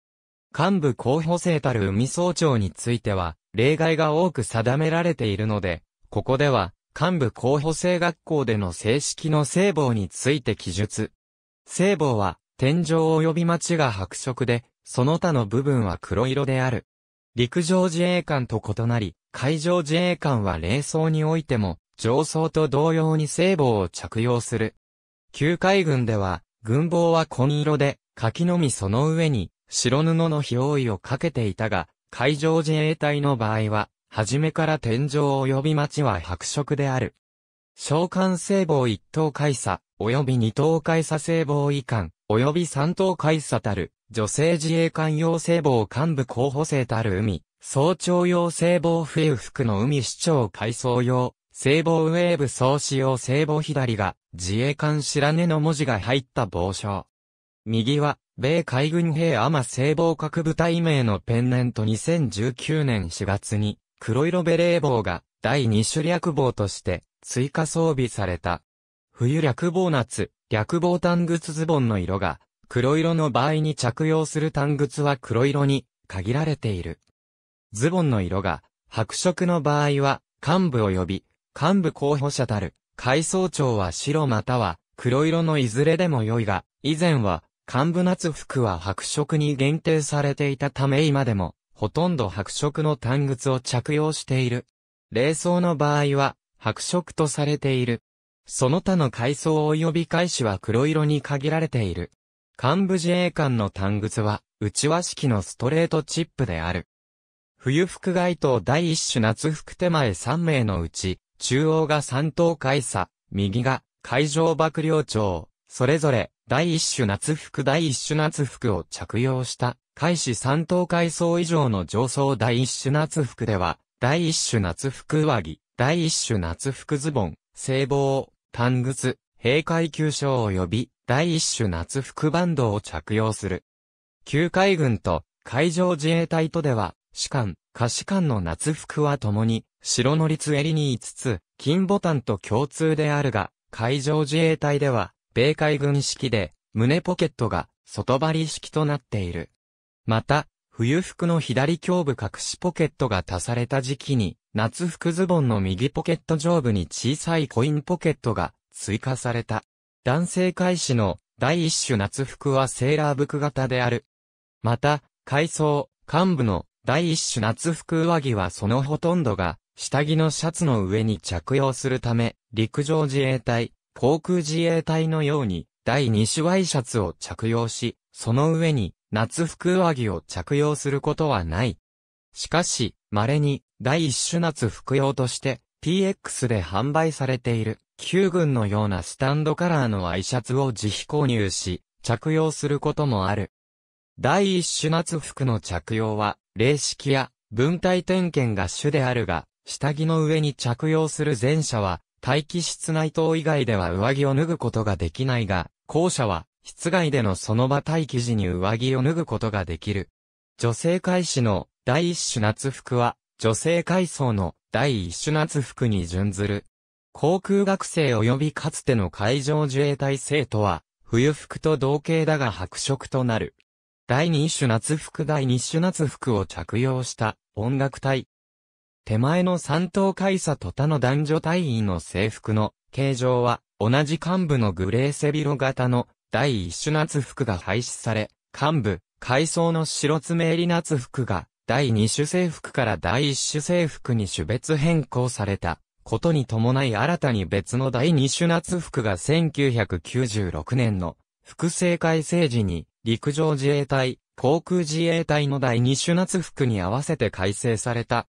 幹部候補生たる海総長については、例外が多く定められているので、ここでは、幹部候補生学校での正式の聖望について記述。聖望は、天井及び町が白色で、その他の部分は黒色である。陸上自衛官と異なり、海上自衛官は霊装においても、上層と同様に聖望を着用する。旧海軍では、軍帽は紺色で、柿のみその上に、白布の憑依をかけていたが、海上自衛隊の場合は、初めから天井及び町は白色である。召喚聖望一等海佐、及び二等海佐聖望遺憾、及び三等海佐たる、女性自衛官用聖望幹部候補生たる海、総長用聖望冬服の海市長改装用、聖望ウェーブ総使用聖望左が、自衛官白根の文字が入った傍章。右は、米海軍兵アマ聖防核部隊名のペンネント2019年4月に、黒色ベレー帽が第2種略帽として追加装備された。冬略帽夏、略帽単靴ズボンの色が、黒色の場合に着用する単靴は黒色に限られている。ズボンの色が白色の場合は幹部及び幹部候補者たる。海層長は白または黒色のいずれでも良いが、以前は幹部夏服は白色に限定されていたため今でも、ほとんど白色の単靴を着用している。冷装の場合は、白色とされている。その他の階層及び返しは黒色に限られている。幹部自衛官の単靴は、内輪式のストレートチップである。冬服街頭第一種夏服手前3名のうち、中央が三等海佐、右が海上幕僚長、それぞれ、第一種夏服第一種夏服を着用した、開始3等階層以上の上層第一種夏服では、第一種夏服上着、第一種夏服ズボン、聖帽、短靴、閉会級章及び、第一種夏服バンドを着用する。旧海軍と海上自衛隊とでは、士官、下士官の夏服は共に、白のつ襟に5つ、金ボタンと共通であるが、海上自衛隊では、米海軍式で、胸ポケットが外張り式となっている。また、冬服の左胸部隠しポケットが足された時期に、夏服ズボンの右ポケット上部に小さいコインポケットが追加された。男性開始の第一種夏服はセーラー服型である。また、階層、幹部の第一種夏服上着はそのほとんどが、下着のシャツの上に着用するため、陸上自衛隊、航空自衛隊のように、第2種ワイシャツを着用し、その上に、夏服上着を着用することはない。しかし、稀に、第1種夏服用として、PX で販売されている、旧軍のようなスタンドカラーのワイシャツを自費購入し、着用することもある。第1種夏服の着用は、霊式や、文体点検が主であるが、下着の上に着用する前者は、待機室内等以外では上着を脱ぐことができないが、校舎は、室外でのその場待機時に上着を脱ぐことができる。女性会士の第一種夏服は、女性階層の第一種夏服に準ずる。航空学生及びかつての海上自衛隊生徒は、冬服と同型だが白色となる。第二種夏服第二種夏服を着用した音楽隊、手前の三等海佐と他の男女隊員の制服の形状は、同じ幹部のグレー背広型の第一種夏服が廃止され、幹部、階層の白爪襟夏服が第二種制服から第一種制服に種別変更された。ことに伴い新たに別の第二種夏服が1996年の複製改正時に陸上自衛隊、航空自衛隊の第二種夏服に合わせて改正された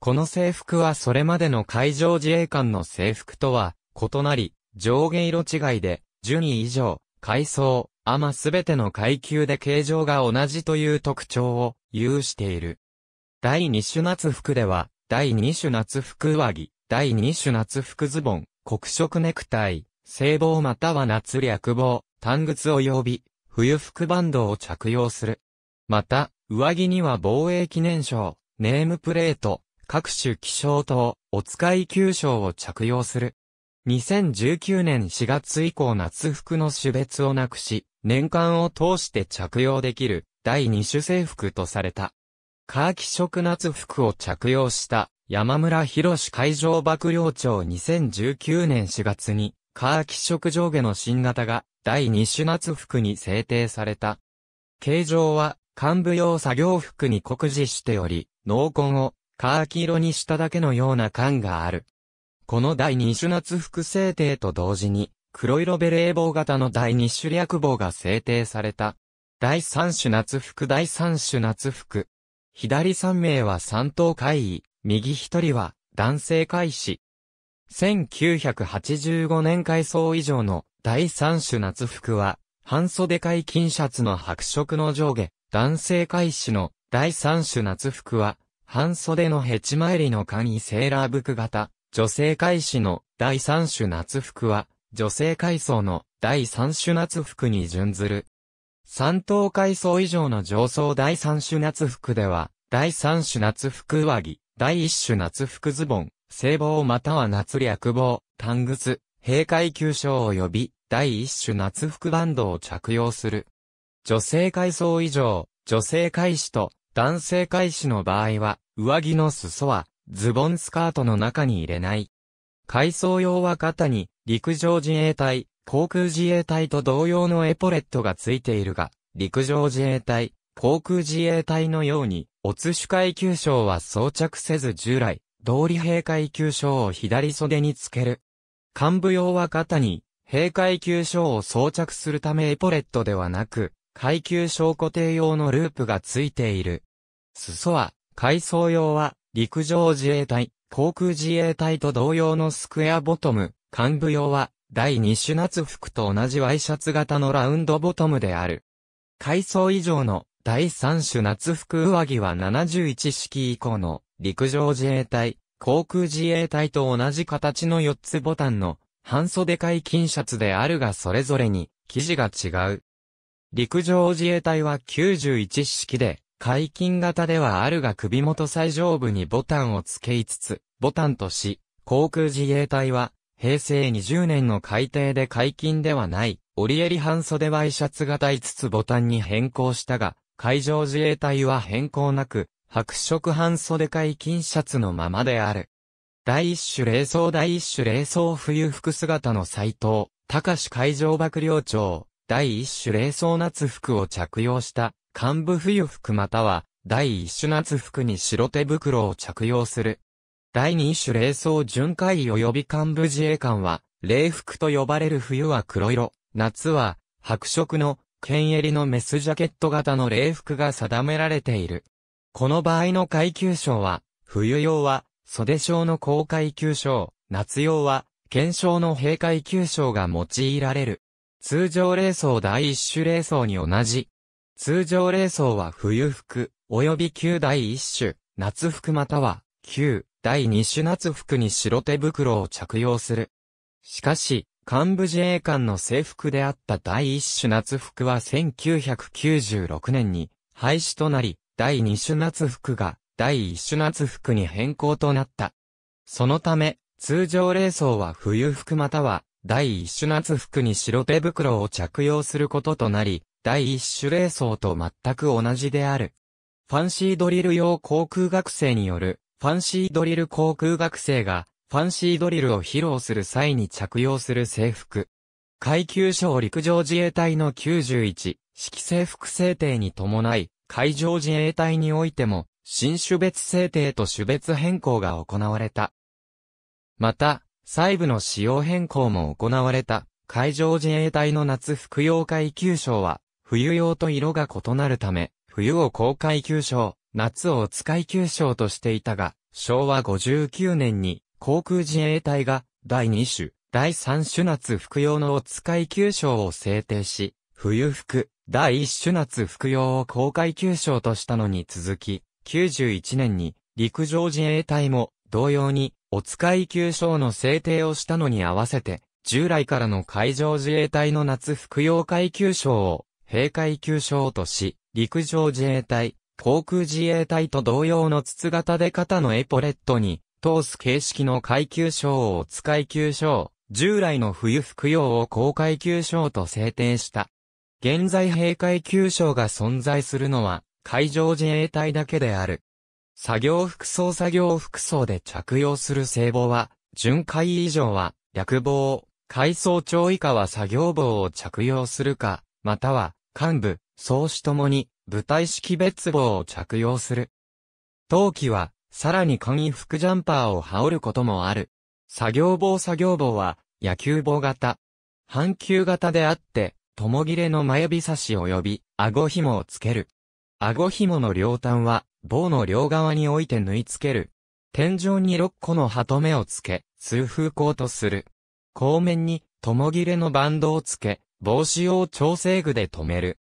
この制服はそれまでの海上自衛官の制服とは異なり、上下色違いで、順位以上、階層、あまべての階級で形状が同じという特徴を有している。第2種夏服では、第2種夏服上着、第2種夏服ズボン、黒色ネクタイ、聖帽または夏略帽、単靴及び、冬服バンドを着用する。また、上着には防衛記念賞、ネームプレート、各種気象等、お使い急所を着用する。2019年4月以降夏服の種別をなくし、年間を通して着用できる第2種制服とされた。カーキ色夏服を着用した山村博海上幕僚長2019年4月にカーキ色上下の新型が第2種夏服に制定された。形状は幹部用作業服に酷似しており、濃紺をカーキ色にしただけのような感がある。この第二種夏服制定と同時に、黒色ベレー帽型の第二種略帽が制定された。第三種夏服第三種夏服。左3名は三等会位、右1人は男性会士。1985年改装以上の第3種夏服は、半袖解禁シャツの白色の上下、男性会士の第3種夏服は、半袖のヘチマリの簡易セーラー服型、女性会士の第3種夏服は、女性階層の第3種夏服に準ずる。三等階層以上の上層第3種夏服では、第3種夏服上着、第1種夏服ズボン、聖帽または夏略帽、単靴、閉会急所及び、第1種夏服バンドを着用する。女性階層以上、女性会士と男性開士の場合は、上着の裾は、ズボンスカートの中に入れない。改装用は肩に、陸上自衛隊、航空自衛隊と同様のエポレットが付いているが、陸上自衛隊、航空自衛隊のように、おツ主階級章は装着せず従来、通り閉会級章を左袖につける。幹部用は肩に、閉会級章を装着するためエポレットではなく、階級章固定用のループが付いている。裾は、改装用は、陸上自衛隊、航空自衛隊と同様のスクエアボトム、幹部用は、第2種夏服と同じワイシャツ型のラウンドボトムである。改装以上の第3種夏服上着は71式以降の陸上自衛隊、航空自衛隊と同じ形の4つボタンの半袖解禁シャツであるがそれぞれに生地が違う。陸上自衛隊は91式で解禁型ではあるが首元最上部にボタンをつけいつ、つ、ボタンとし、航空自衛隊は、平成20年の改定で解禁ではない、折襟半袖ワイシャツ型5つボタンに変更したが、海上自衛隊は変更なく、白色半袖解禁シャツのままである。第一種冷装第一種冷装冬服姿の斎藤、高橋海上幕僚長、第一種冷装夏服を着用した、幹部冬服または、第一種夏服に白手袋を着用する。第二種冷装巡回及び幹部自衛官は、冷服と呼ばれる冬は黒色、夏は白色の剣襟のメスジャケット型の冷服が定められている。この場合の階級賞は、冬用は袖賞の高階級賞、夏用は剣賞の閉階級賞が用いられる。通常冷装第一種冷装に同じ通常冷装は冬服、及び旧第一種、夏服または、旧第二種夏服に白手袋を着用する。しかし、幹部自衛官の制服であった第一種夏服は1996年に廃止となり、第二種夏服が第一種夏服に変更となった。そのため、通常冷装は冬服または第一種夏服に白手袋を着用することとなり、第一種霊層と全く同じである。ファンシードリル用航空学生による、ファンシードリル航空学生が、ファンシードリルを披露する際に着用する制服。階級省陸上自衛隊の91、式制服制定に伴い、海上自衛隊においても、新種別制定と種別変更が行われた。また、細部の仕様変更も行われた、海上自衛隊の夏服用階級賞は、冬用と色が異なるため、冬を公開急所、夏をお使い急所としていたが、昭和59年に航空自衛隊が第2種、第3種夏服用のお使い急所を制定し、冬服、第1種夏服用を公開急所としたのに続き、91年に陸上自衛隊も同様にお使い急所の制定をしたのに合わせて、従来からの海上自衛隊の夏服用階級賞を閉海急小とし、陸上自衛隊、航空自衛隊と同様の筒型で肩のエポレットに、通す形式の階級章を使い級章、従来の冬服用を高階級章と制定した。現在閉海急章が存在するのは、海上自衛隊だけである。作業服装作業服装で着用する聖母は、巡回以上は、略帽、海藻長以下は作業帽を着用するか、または、幹部、総主ともに、舞台式別帽を着用する。冬季は、さらに簡易服ジャンパーを羽織ることもある。作業棒作業棒は、野球棒型。半球型であって、友切れの前指差し及び、顎紐をつける。顎紐の両端は、棒の両側に置いて縫い付ける。天井に6個の鳩目をつけ、通風口とする。後面に、友切れのバンドをつけ、帽子を調整具で留める。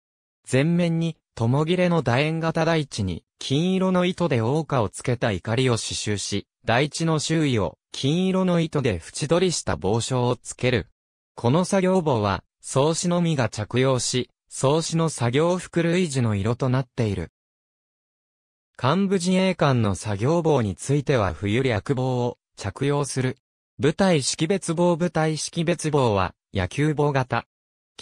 前面に、とも切れの楕円型大地に、金色の糸で謳花をつけた怒りを刺繍し、大地の周囲を、金色の糸で縁取りした帽子をつける。この作業帽は、創始のみが着用し、創始の作業服類似の色となっている。幹部自衛官の作業帽については冬略帽を着用する。部隊識別棒部隊識別棒は野球棒型。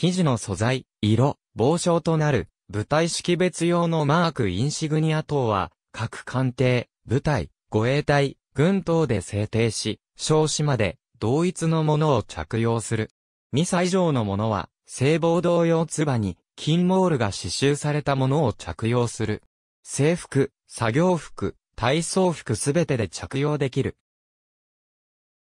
生地の素材、色、防章となる、部隊識別用のマークインシグニア等は、各艦艇、部隊、護衛隊、軍等で制定し、少子まで同一のものを着用する。2歳以上のものは、性暴動用唾に、金モールが刺繍されたものを着用する。制服、作業服、体操服すべてで着用できる。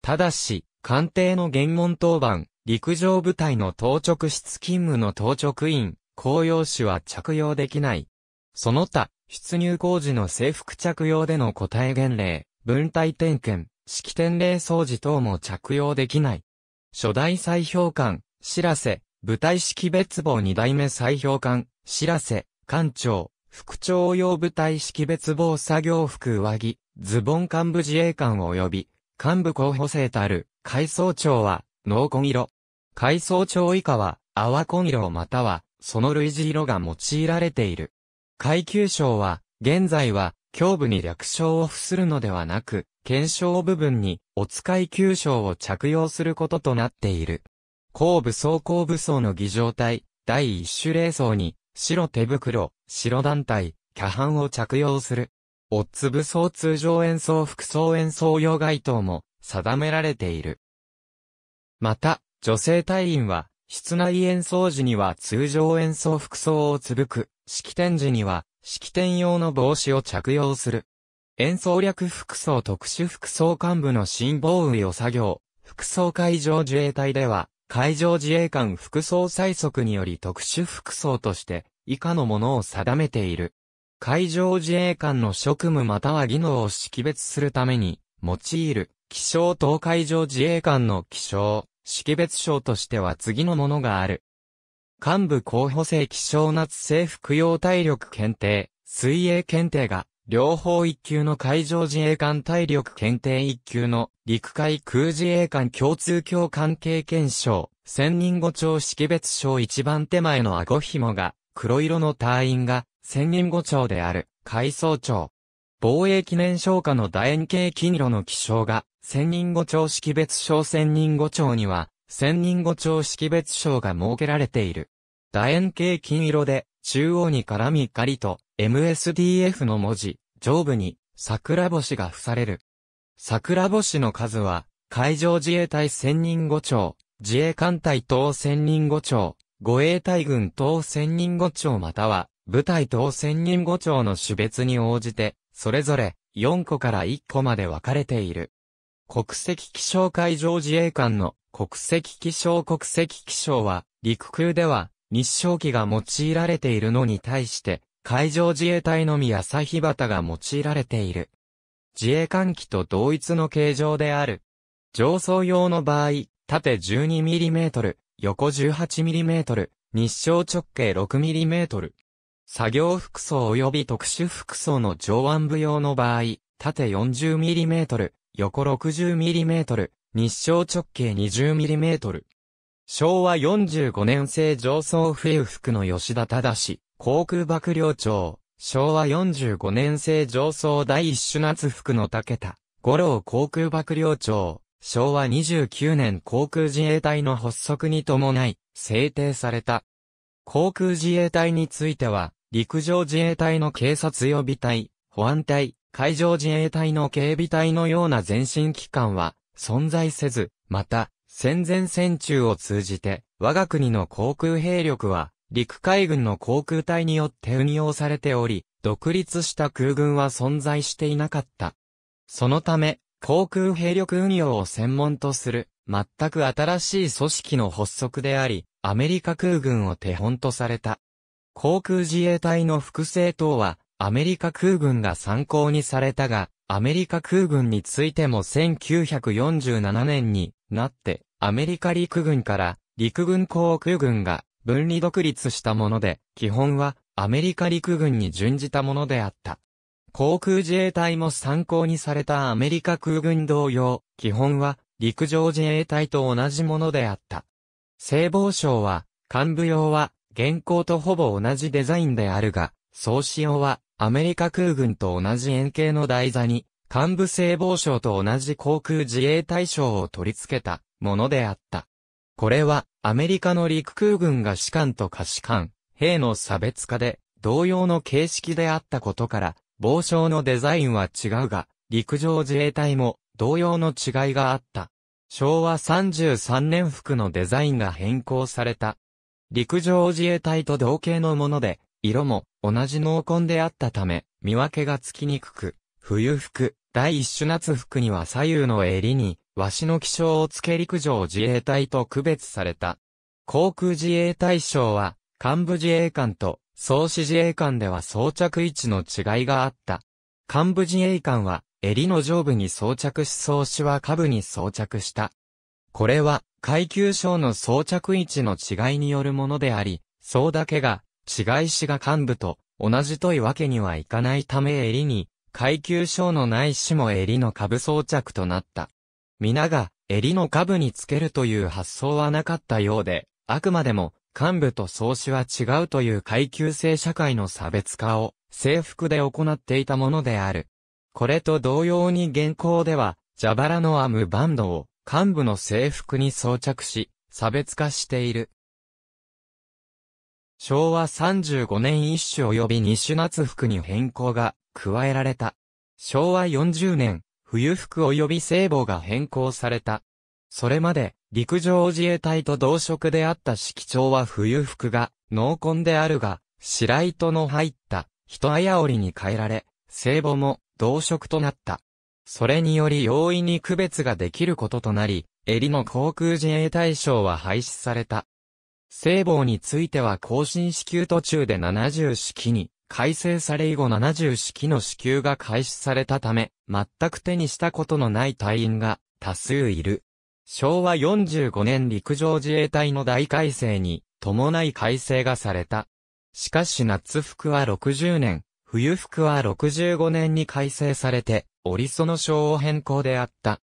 ただし、艦艇の原文当番、陸上部隊の当直室勤務の当直員、公用紙は着用できない。その他、出入工事の制服着用での答え減例、分体点検、式典礼掃除等も着用できない。初代再評官、しらせ、部隊識別棒二代目再評官、しらせ、艦長、副長用部隊識別棒作業服上着、ズボン幹部自衛官及び、幹部候補生たる、改装長は、濃紺色。海藻町以下は、泡混色または、その類似色が用いられている。階級章は、現在は、胸部に略称を付するのではなく、検証部分に、お使い級章を着用することとなっている。後部装甲武装の儀状体、第一種霊層に、白手袋、白団体、キャハンを着用する。オッズ武装通常演奏服装演奏用該当も定められている。また、女性隊員は、室内演奏時には通常演奏服装をつぶく、式典時には、式典用の帽子を着用する。演奏略服装特殊服装幹部の新防運を作業、服装会場自衛隊では、海上自衛官服装催促により特殊服装として、以下のものを定めている。海上自衛官の職務または技能を識別するために、用いる、気象等海上自衛官の気象。識別賞としては次のものがある。幹部候補生気象夏制服用体力検定、水泳検定が、両方一級の海上自衛官体力検定一級の陸海空自衛官共通協関係検証、千人五丁識別賞一番手前の顎紐が、黒色の隊員が、千人五丁である、海曹長。防衛記念賞下の楕円形金色の記章が、千人五丁識別賞千人五丁には、千人五丁識別賞が設けられている。楕円形金色で、中央に絡みりと、MSDF の文字、上部に、桜星が付される。桜星の数は、海上自衛隊千人五丁、自衛艦隊等千人五丁、護衛隊軍等千人五丁または、部隊等千人五丁の種別に応じて、それぞれ4個から1個まで分かれている。国籍気象海上自衛官の国籍気象国籍気象は陸空では日照機が用いられているのに対して海上自衛隊のみ朝日旗が用いられている。自衛艦機と同一の形状である。上層用の場合、縦 12mm、横 18mm、日照直径 6mm。作業服装及び特殊服装の上腕部用の場合、縦 40mm、横 60mm、日照直径 20mm。昭和45年製上層冬服の吉田忠、航空幕僚長、昭和45年製上層第一種夏服の武田、五郎航空幕僚長、昭和29年航空自衛隊の発足に伴い、制定された。航空自衛隊については、陸上自衛隊の警察予備隊、保安隊、海上自衛隊の警備隊のような前進機関は存在せず、また、戦前戦中を通じて、我が国の航空兵力は、陸海軍の航空隊によって運用されており、独立した空軍は存在していなかった。そのため、航空兵力運用を専門とする全く新しい組織の発足であり、アメリカ空軍を手本とされた。航空自衛隊の複製等は、アメリカ空軍が参考にされたが、アメリカ空軍についても1947年になって、アメリカ陸軍から陸軍航空軍が分離独立したもので、基本はアメリカ陸軍に準じたものであった。航空自衛隊も参考にされたアメリカ空軍同様、基本は陸上自衛隊と同じものであった。聖防省は、幹部用は、現行とほぼ同じデザインであるが、総使用は、アメリカ空軍と同じ円形の台座に、幹部聖防省と同じ航空自衛隊省を取り付けたものであった。これは、アメリカの陸空軍が士官と下士官、兵の差別化で、同様の形式であったことから、防省のデザインは違うが、陸上自衛隊も同様の違いがあった。昭和33年服のデザインが変更された。陸上自衛隊と同型のもので、色も同じ濃紺であったため、見分けがつきにくく、冬服、第一種夏服には左右の襟に、しの気象をつけ陸上自衛隊と区別された。航空自衛隊省は、幹部自衛官と総司自衛官では装着位置の違いがあった。幹部自衛官は、襟の上部に装着し装始は下部に装着した。これは階級章の装着位置の違いによるものであり、そうだけが、違い詞が幹部と同じといわけにはいかないため襟に、階級章のない詞も襟の下部装着となった。皆が襟の下部につけるという発想はなかったようで、あくまでも幹部と創始は違うという階級性社会の差別化を制服で行っていたものである。これと同様に現行では、蛇腹のアムバンドを幹部の制服に装着し、差別化している。昭和35年一種及び二種夏服に変更が加えられた。昭和40年、冬服及び聖母が変更された。それまで、陸上自衛隊と同色であった式長は冬服が濃紺であるが、白糸の入った、人綾織に変えられ、聖母も同色となった。それにより容易に区別ができることとなり、襟の航空自衛隊賞は廃止された。聖母については更新支給途中で70式に改正され以後70式の支給が開始されたため、全く手にしたことのない隊員が多数いる。昭和45年陸上自衛隊の大改正に伴い改正がされた。しかし夏服は60年、冬服は65年に改正されて、折その章を変更であった。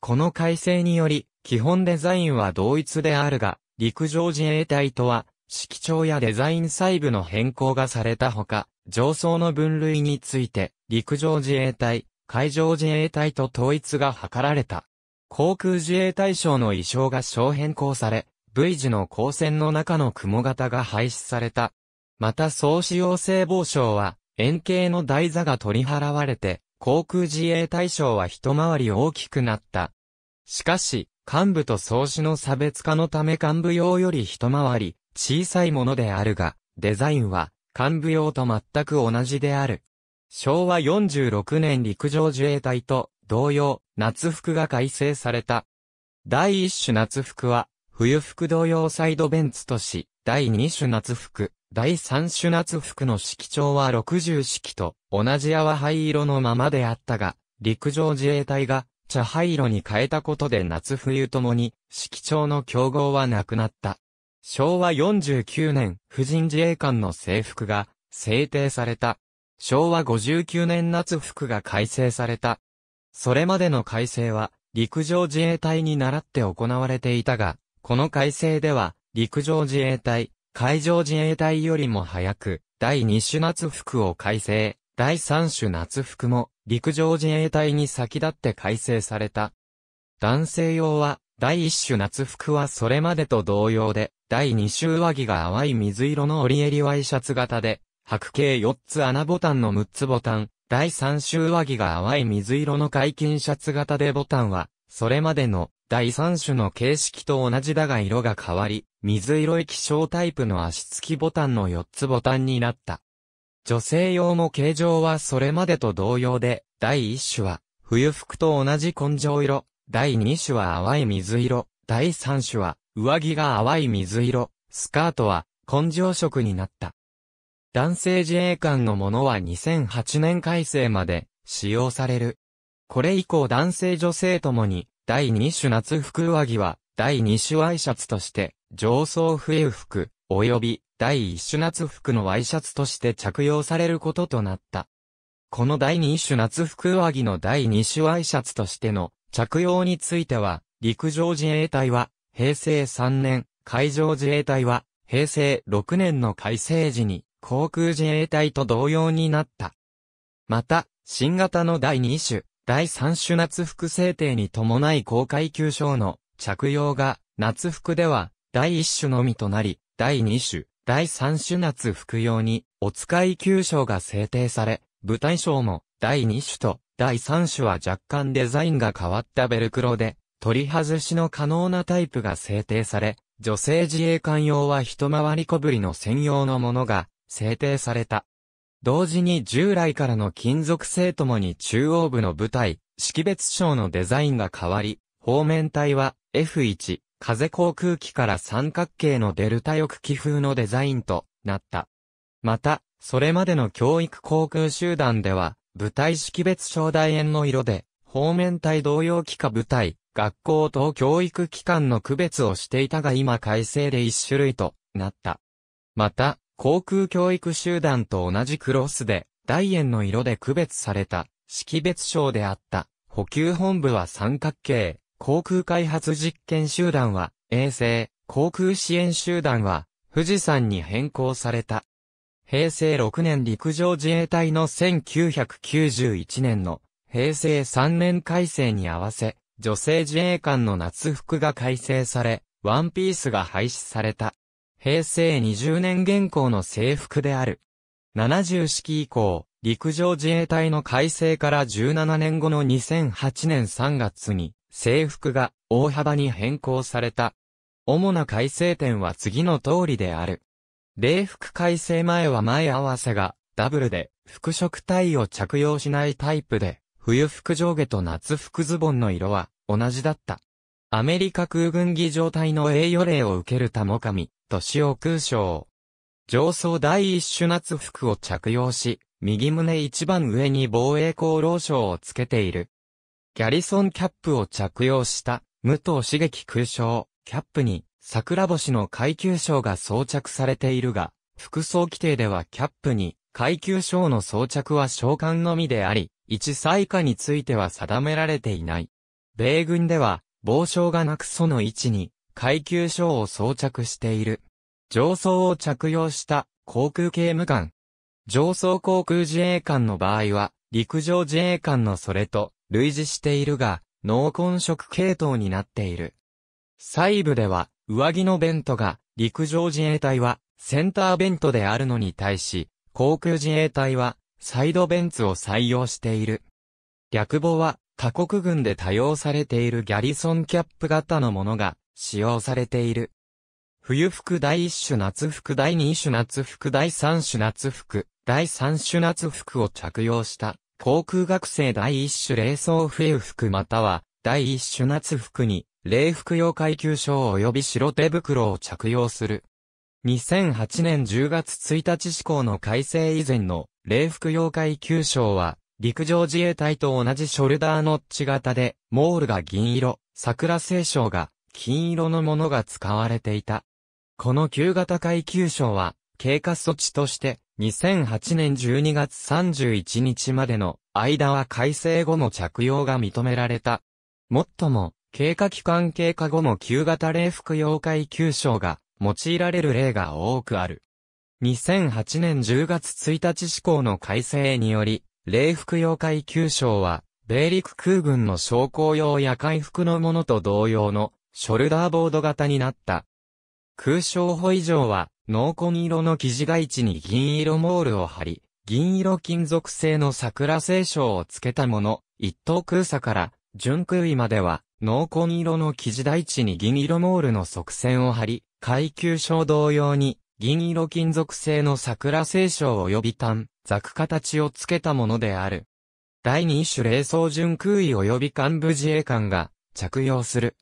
この改正により、基本デザインは同一であるが、陸上自衛隊とは、色調やデザイン細部の変更がされたほか、上層の分類について、陸上自衛隊、海上自衛隊と統一が図られた。航空自衛隊省の衣装が小変更され、V 字の光線の中の雲型が廃止された。また総使用性防省は、円形の台座が取り払われて、航空自衛隊省は一回り大きくなった。しかし、幹部と総司の差別化のため幹部用より一回り小さいものであるが、デザインは幹部用と全く同じである。昭和46年陸上自衛隊と同様、夏服が改正された。第一種夏服は、冬服同様サイドベンツとし、第二種夏服、第三種夏服の色調は60式と同じ淡灰色のままであったが、陸上自衛隊が茶灰色に変えたことで夏冬ともに色調の競合はなくなった。昭和49年、婦人自衛官の制服が制定された。昭和59年夏服が改正された。それまでの改正は、陸上自衛隊に習って行われていたが、この改正では、陸上自衛隊、海上自衛隊よりも早く、第2種夏服を改正、第3種夏服も、陸上自衛隊に先立って改正された。男性用は、第1種夏服はそれまでと同様で、第2種上着が淡い水色の折り襟ワイシャツ型で、白系4つ穴ボタンの6つボタン、第3種上着が淡い水色の解禁シャツ型でボタンは、それまでの第3種の形式と同じだが色が変わり、水色液晶タイプの足付きボタンの4つボタンになった。女性用も形状はそれまでと同様で、第1種は、冬服と同じ根性色、第2種は淡い水色、第3種は、上着が淡い水色、スカートは、根性色になった。男性自衛官のものは2008年改正まで、使用される。これ以降男性女性ともに、第2種夏服上着は、第2種ワイシャツとして、上層笛服、及び第1種夏服のワイシャツとして着用されることとなった。この第2種夏服上着の第2種ワイシャツとしての着用については、陸上自衛隊は平成3年、海上自衛隊は平成6年の改正時に航空自衛隊と同様になった。また、新型の第2種、第3種夏服制定に伴い公開級賞の着用が、夏服では、第一種のみとなり、第二種、第三種夏服用に、お使い急章が制定され、舞台章も、第二種と、第三種は若干デザインが変わったベルクロで、取り外しの可能なタイプが制定され、女性自衛官用は一回り小ぶりの専用のものが制定された。同時に従来からの金属製ともに中央部の舞台、識別章のデザインが変わり、方面体は F1、風航空機から三角形のデルタ翼機風のデザインとなった。また、それまでの教育航空集団では、部隊識別小大円の色で、方面隊同様機か部隊、学校等教育機関の区別をしていたが今改正で一種類となった。また、航空教育集団と同じクロスで、大円の色で区別された、識別章であった、補給本部は三角形、航空開発実験集団は、衛星、航空支援集団は、富士山に変更された。平成6年陸上自衛隊の1991年の平成3年改正に合わせ、女性自衛官の夏服が改正され、ワンピースが廃止された。平成20年現行の制服である。70式以降、陸上自衛隊の改正から17年後の2008年3月に、制服が大幅に変更された。主な改正点は次の通りである。礼服改正前は前合わせがダブルで服飾体を着用しないタイプで、冬服上下と夏服ズボンの色は同じだった。アメリカ空軍儀状態の栄誉礼を受けるたもかみ、年を空将。上層第一種夏服を着用し、右胸一番上に防衛功労賞をつけている。ギャリソンキャップを着用した、武藤茂樹空将、キャップに、桜星の階級章が装着されているが、服装規定ではキャップに、階級章の装着は召喚のみであり、1歳以下については定められていない。米軍では、防章がなくその位置に、階級章を装着している。上層を着用した航空刑務官。上層航空自衛官の場合は、陸上自衛官のそれと類似しているが、濃紺色系統になっている。細部では、上着のベントが、陸上自衛隊は、センターベントであるのに対し、航空自衛隊は、サイドベンツを採用している。略棒は、他国軍で多用されているギャリソンキャップ型のものが、使用されている。冬服第1種夏服第2種夏服第3種夏服第3種夏服を着用した航空学生第一種冷装冬服または、第一種夏服に、冷服用階級章及び白手袋を着用する。2008年10月1日施行の改正以前の冷服用階級章は、陸上自衛隊と同じショルダーノッチ型で、モールが銀色、桜聖章が金色のものが使われていた。この旧型階級章は、経過措置として、2008年12月31日までの間は改正後も着用が認められた。もっとも、経過期間経過後も旧型冷服用階級章が用いられる例が多くある。2008年10月1日施行の改正により、冷服用階級章は、米陸空軍の昇降用や回復のものと同様の、ショルダーボード型になった。空床補以上は、濃紺色の生地外地に銀色モールを貼り、銀色金属製の桜聖書をつけたもの、一等空差から純空位までは、濃紺色の生地大地に銀色モールの側線を貼り、階級章同様に、銀色金属製の桜清を及び単、ザク形をつけたものである。第二種霊装純空位及び幹部自衛官が着用する。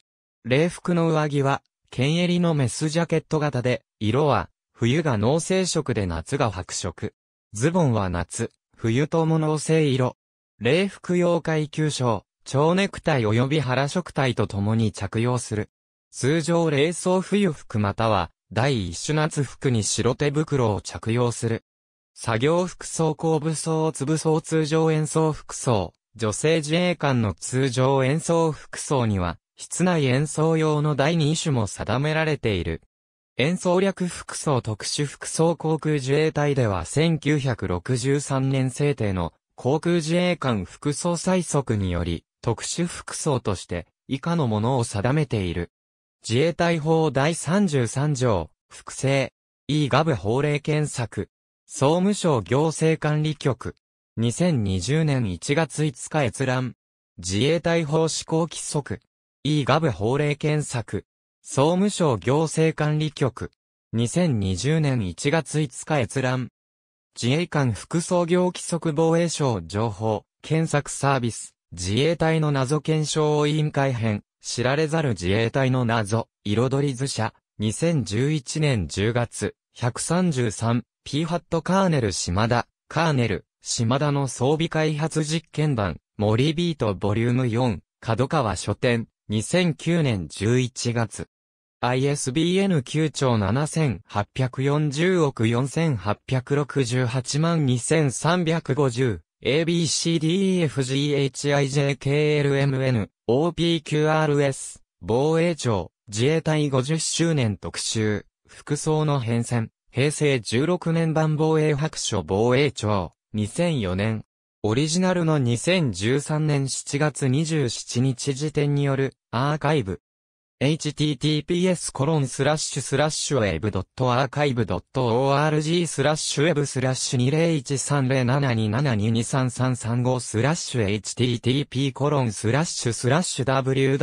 礼服の上着は、剣襟のメスジャケット型で、色は冬が脳性色で夏が白色。ズボンは夏、冬とも濃性色。礼服用階級章、蝶ネクタイ及び腹色体と共に着用する。通常冷装冬服または、第一種夏服に白手袋を着用する。作業服装後部装粒装通常演奏服装、女性自衛官の通常演奏服装には、室内演奏用の第二種も定められている。演奏略服装特殊服装航空自衛隊では1963年制定の航空自衛官服装最速により特殊服装として以下のものを定めている。自衛隊法第33条、複製、E ガブ法令検索、総務省行政管理局、2020年1月5日閲覧、自衛隊法施行規則、E ガブ法令検索、総務省行政管理局。2020年1月5日閲覧。自衛官副操業規則防衛省情報、検索サービス、自衛隊の謎検証委員会編、知られざる自衛隊の謎、彩り図社、2011年10月、133、p ハットカーネル島田、カーネル、島田の装備開発実験版、森ビートボリューム4、角川書店、2009年11月。ISBN 9兆7840億4868万2350。ABCDEFGHIJKLMN、OPQRS、防衛庁、自衛隊50周年特集、服装の変遷、平成16年版防衛白書防衛庁、2004年、オリジナルの2013年7月27日時点による、アーカイブ、https コロンスラッシュスラッシュ web.archive.org スラッシュ web スラッシュ2 0 1 3 0 7 2 7 2 2 3 3 3 5スラッシュ http コロンスラッシュスラッシュ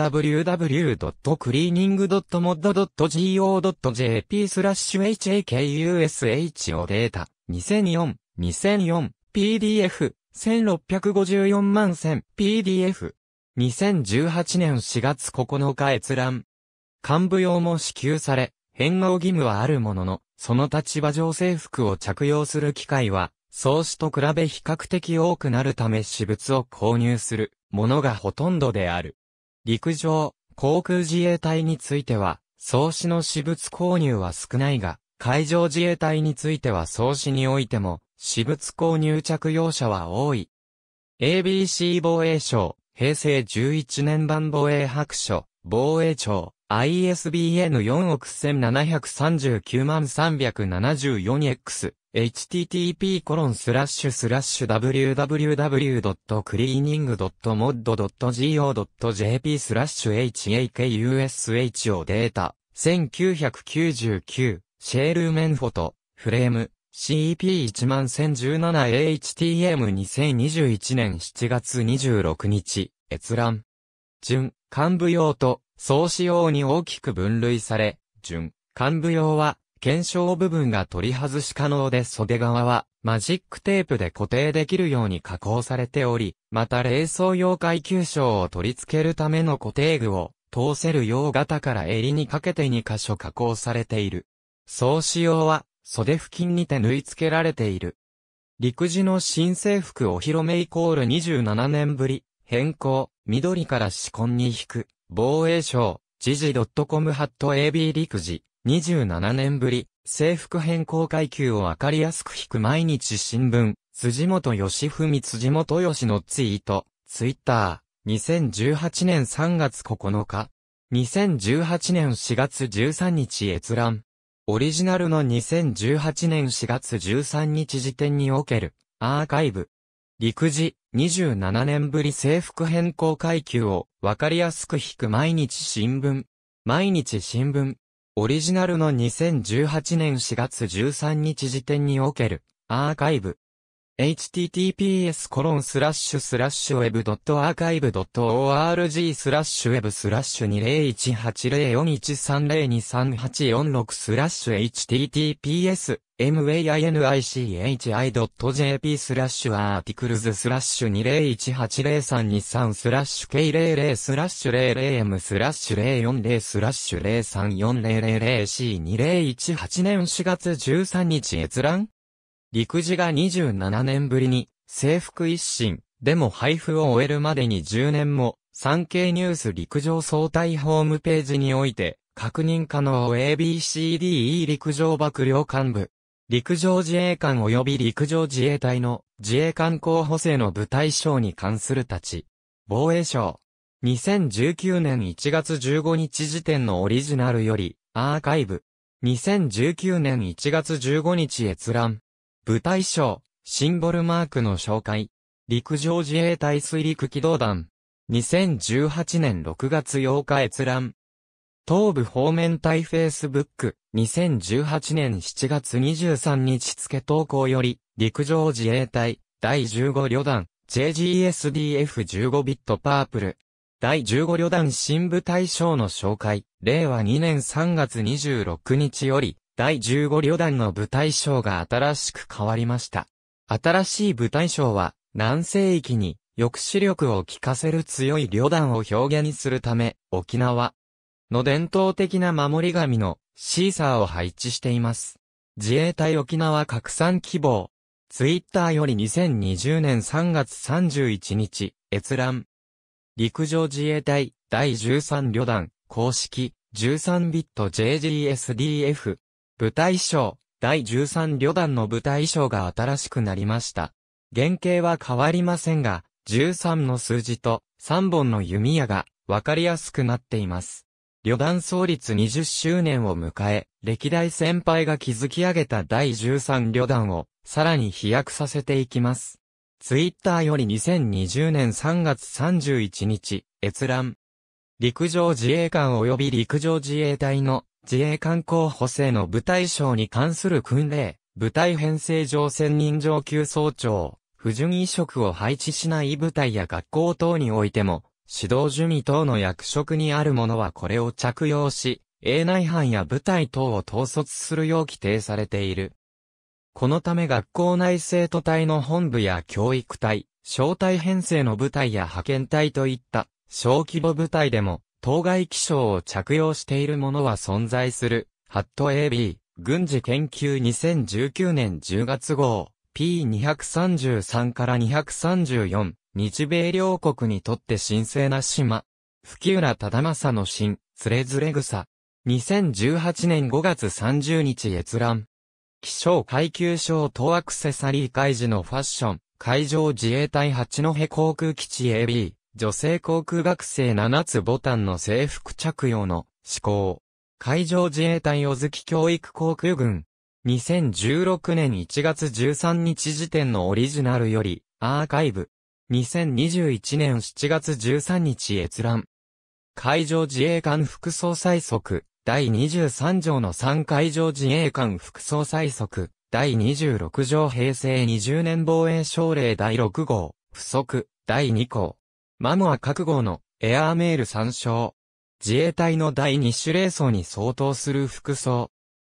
www.cleaning.mod.go.jp スラッシュ hakusho データ2004 2004 PDF 1654万1000 PDF 2018年4月9日閲覧。幹部用も支給され、返納義務はあるものの、その立場上制服を着用する機会は、創始と比べ比較的多くなるため私物を購入するものがほとんどである。陸上、航空自衛隊については、創始の私物購入は少ないが、海上自衛隊については創始においても、私物購入着用者は多い。ABC 防衛省、平成11年版防衛白書、防衛庁、ISBN 4億1739万 374X、http コロンスラッシュスラッシュ www.cleaning.mod.go.jp スラッシュ hakusho データ1999シェールメンフォトフレーム CEP10117HTM2021 年7月26日、閲覧。準、幹部用と、総使用に大きく分類され、準、幹部用は、検証部分が取り外し可能で袖側は、マジックテープで固定できるように加工されており、また冷蔵用階級章を取り付けるための固定具を、通せるよう型から襟にかけて2箇所加工されている。総使用は、袖付近にて縫い付けられている。陸自の新制服お披露目イコール27年ぶり、変更、緑から紫紺に引く、防衛省、時事 .com ハット AB 陸自、27年ぶり、制服変更階級をわかりやすく引く毎日新聞、辻元義文辻元義のツイート、ツイッター、2018年3月9日、2018年4月13日閲覧。オリジナルの2018年4月13日時点における、アーカイブ。陸自、27年ぶり制服変更階級を、わかりやすく引く毎日新聞。毎日新聞。オリジナルの2018年4月13日時点における、アーカイブ。https コロンスラッシュスラッシュ web.archive.org スラッシュ web スラッシュ20180413023846スラッシュ https mainichi.jp スラッシュアーティクルズスラッシュ20180323スラッシュ K00 スラッシュ 00M スラッシュ040スラッシュ 034000C2018 年4月13日閲覧陸自が27年ぶりに、制服一新、でも配布を終えるまでに10年も、産経ニュース陸上総体ホームページにおいて、確認可能 ABCDE 陸上幕僚幹部。陸上自衛官及び陸上自衛隊の自衛官候補生の部隊賞に関する立ち。防衛省。2019年1月15日時点のオリジナルより、アーカイブ。2019年1月15日閲覧。部隊賞、シンボルマークの紹介。陸上自衛隊水陸機動団。2018年6月8日閲覧。東部方面隊フェイスブック、2018年7月23日付投稿より、陸上自衛隊、第15旅団、JGSDF15 ビットパープル。第15旅団新部隊賞の紹介、令和2年3月26日より、第15旅団の部隊章が新しく変わりました。新しい部隊章は、南西域に抑止力を効かせる強い旅団を表現するため、沖縄の伝統的な守り神のシーサーを配置しています。自衛隊沖縄拡散希望。ツイッターより2020年3月31日、閲覧。陸上自衛隊第13旅団公式13ビット JGSDF 舞台衣装、第13旅団の舞台衣装が新しくなりました。原型は変わりませんが、13の数字と3本の弓矢が分かりやすくなっています。旅団創立20周年を迎え、歴代先輩が築き上げた第13旅団をさらに飛躍させていきます。ツイッターより2020年3月31日、閲覧。陸上自衛官及び陸上自衛隊の自衛官候補生の部隊賞に関する訓令、部隊編成上専任上級総長、不順移植を配置しない部隊や学校等においても、指導準備等の役職にある者はこれを着用し、営内班や部隊等を統率するよう規定されている。このため学校内生徒隊の本部や教育隊、小隊編成の部隊や派遣隊といった小規模部隊でも当該気象を着用しているものは存在する。ハット AB、軍事研究2019年10月号、P233 から234、日米両国にとって神聖な島。吹浦忠政の新、つれずれ草。2018年5月30日閲覧。気象階級賞等アクセサリー開示のファッション、海上自衛隊八戸航空基地 AB、女性航空学生7つボタンの制服着用の施行。海上自衛隊小月教育航空軍。2016年1月13日時点のオリジナルより、アーカイブ。2021年7月13日閲覧。海上自衛官副総裁則、第23条の3海上自衛官副総裁則、第26条平成20年防衛省令第6号、不足、第2項。マモア覚悟のエアーメール参照。自衛隊の第2種類層に相当する服装。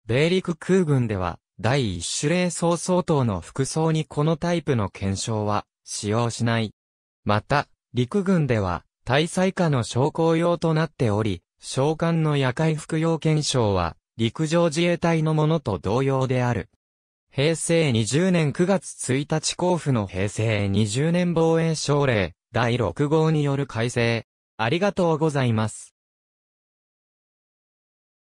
米陸空軍では、第1種類層相当の服装にこのタイプの検証は使用しない。また、陸軍では、大災下の昇降用となっており、召喚の夜会服用検証は、陸上自衛隊のものと同様である。平成20年9月1日交付の平成20年防衛省令、第6号による改正。ありがとうございます。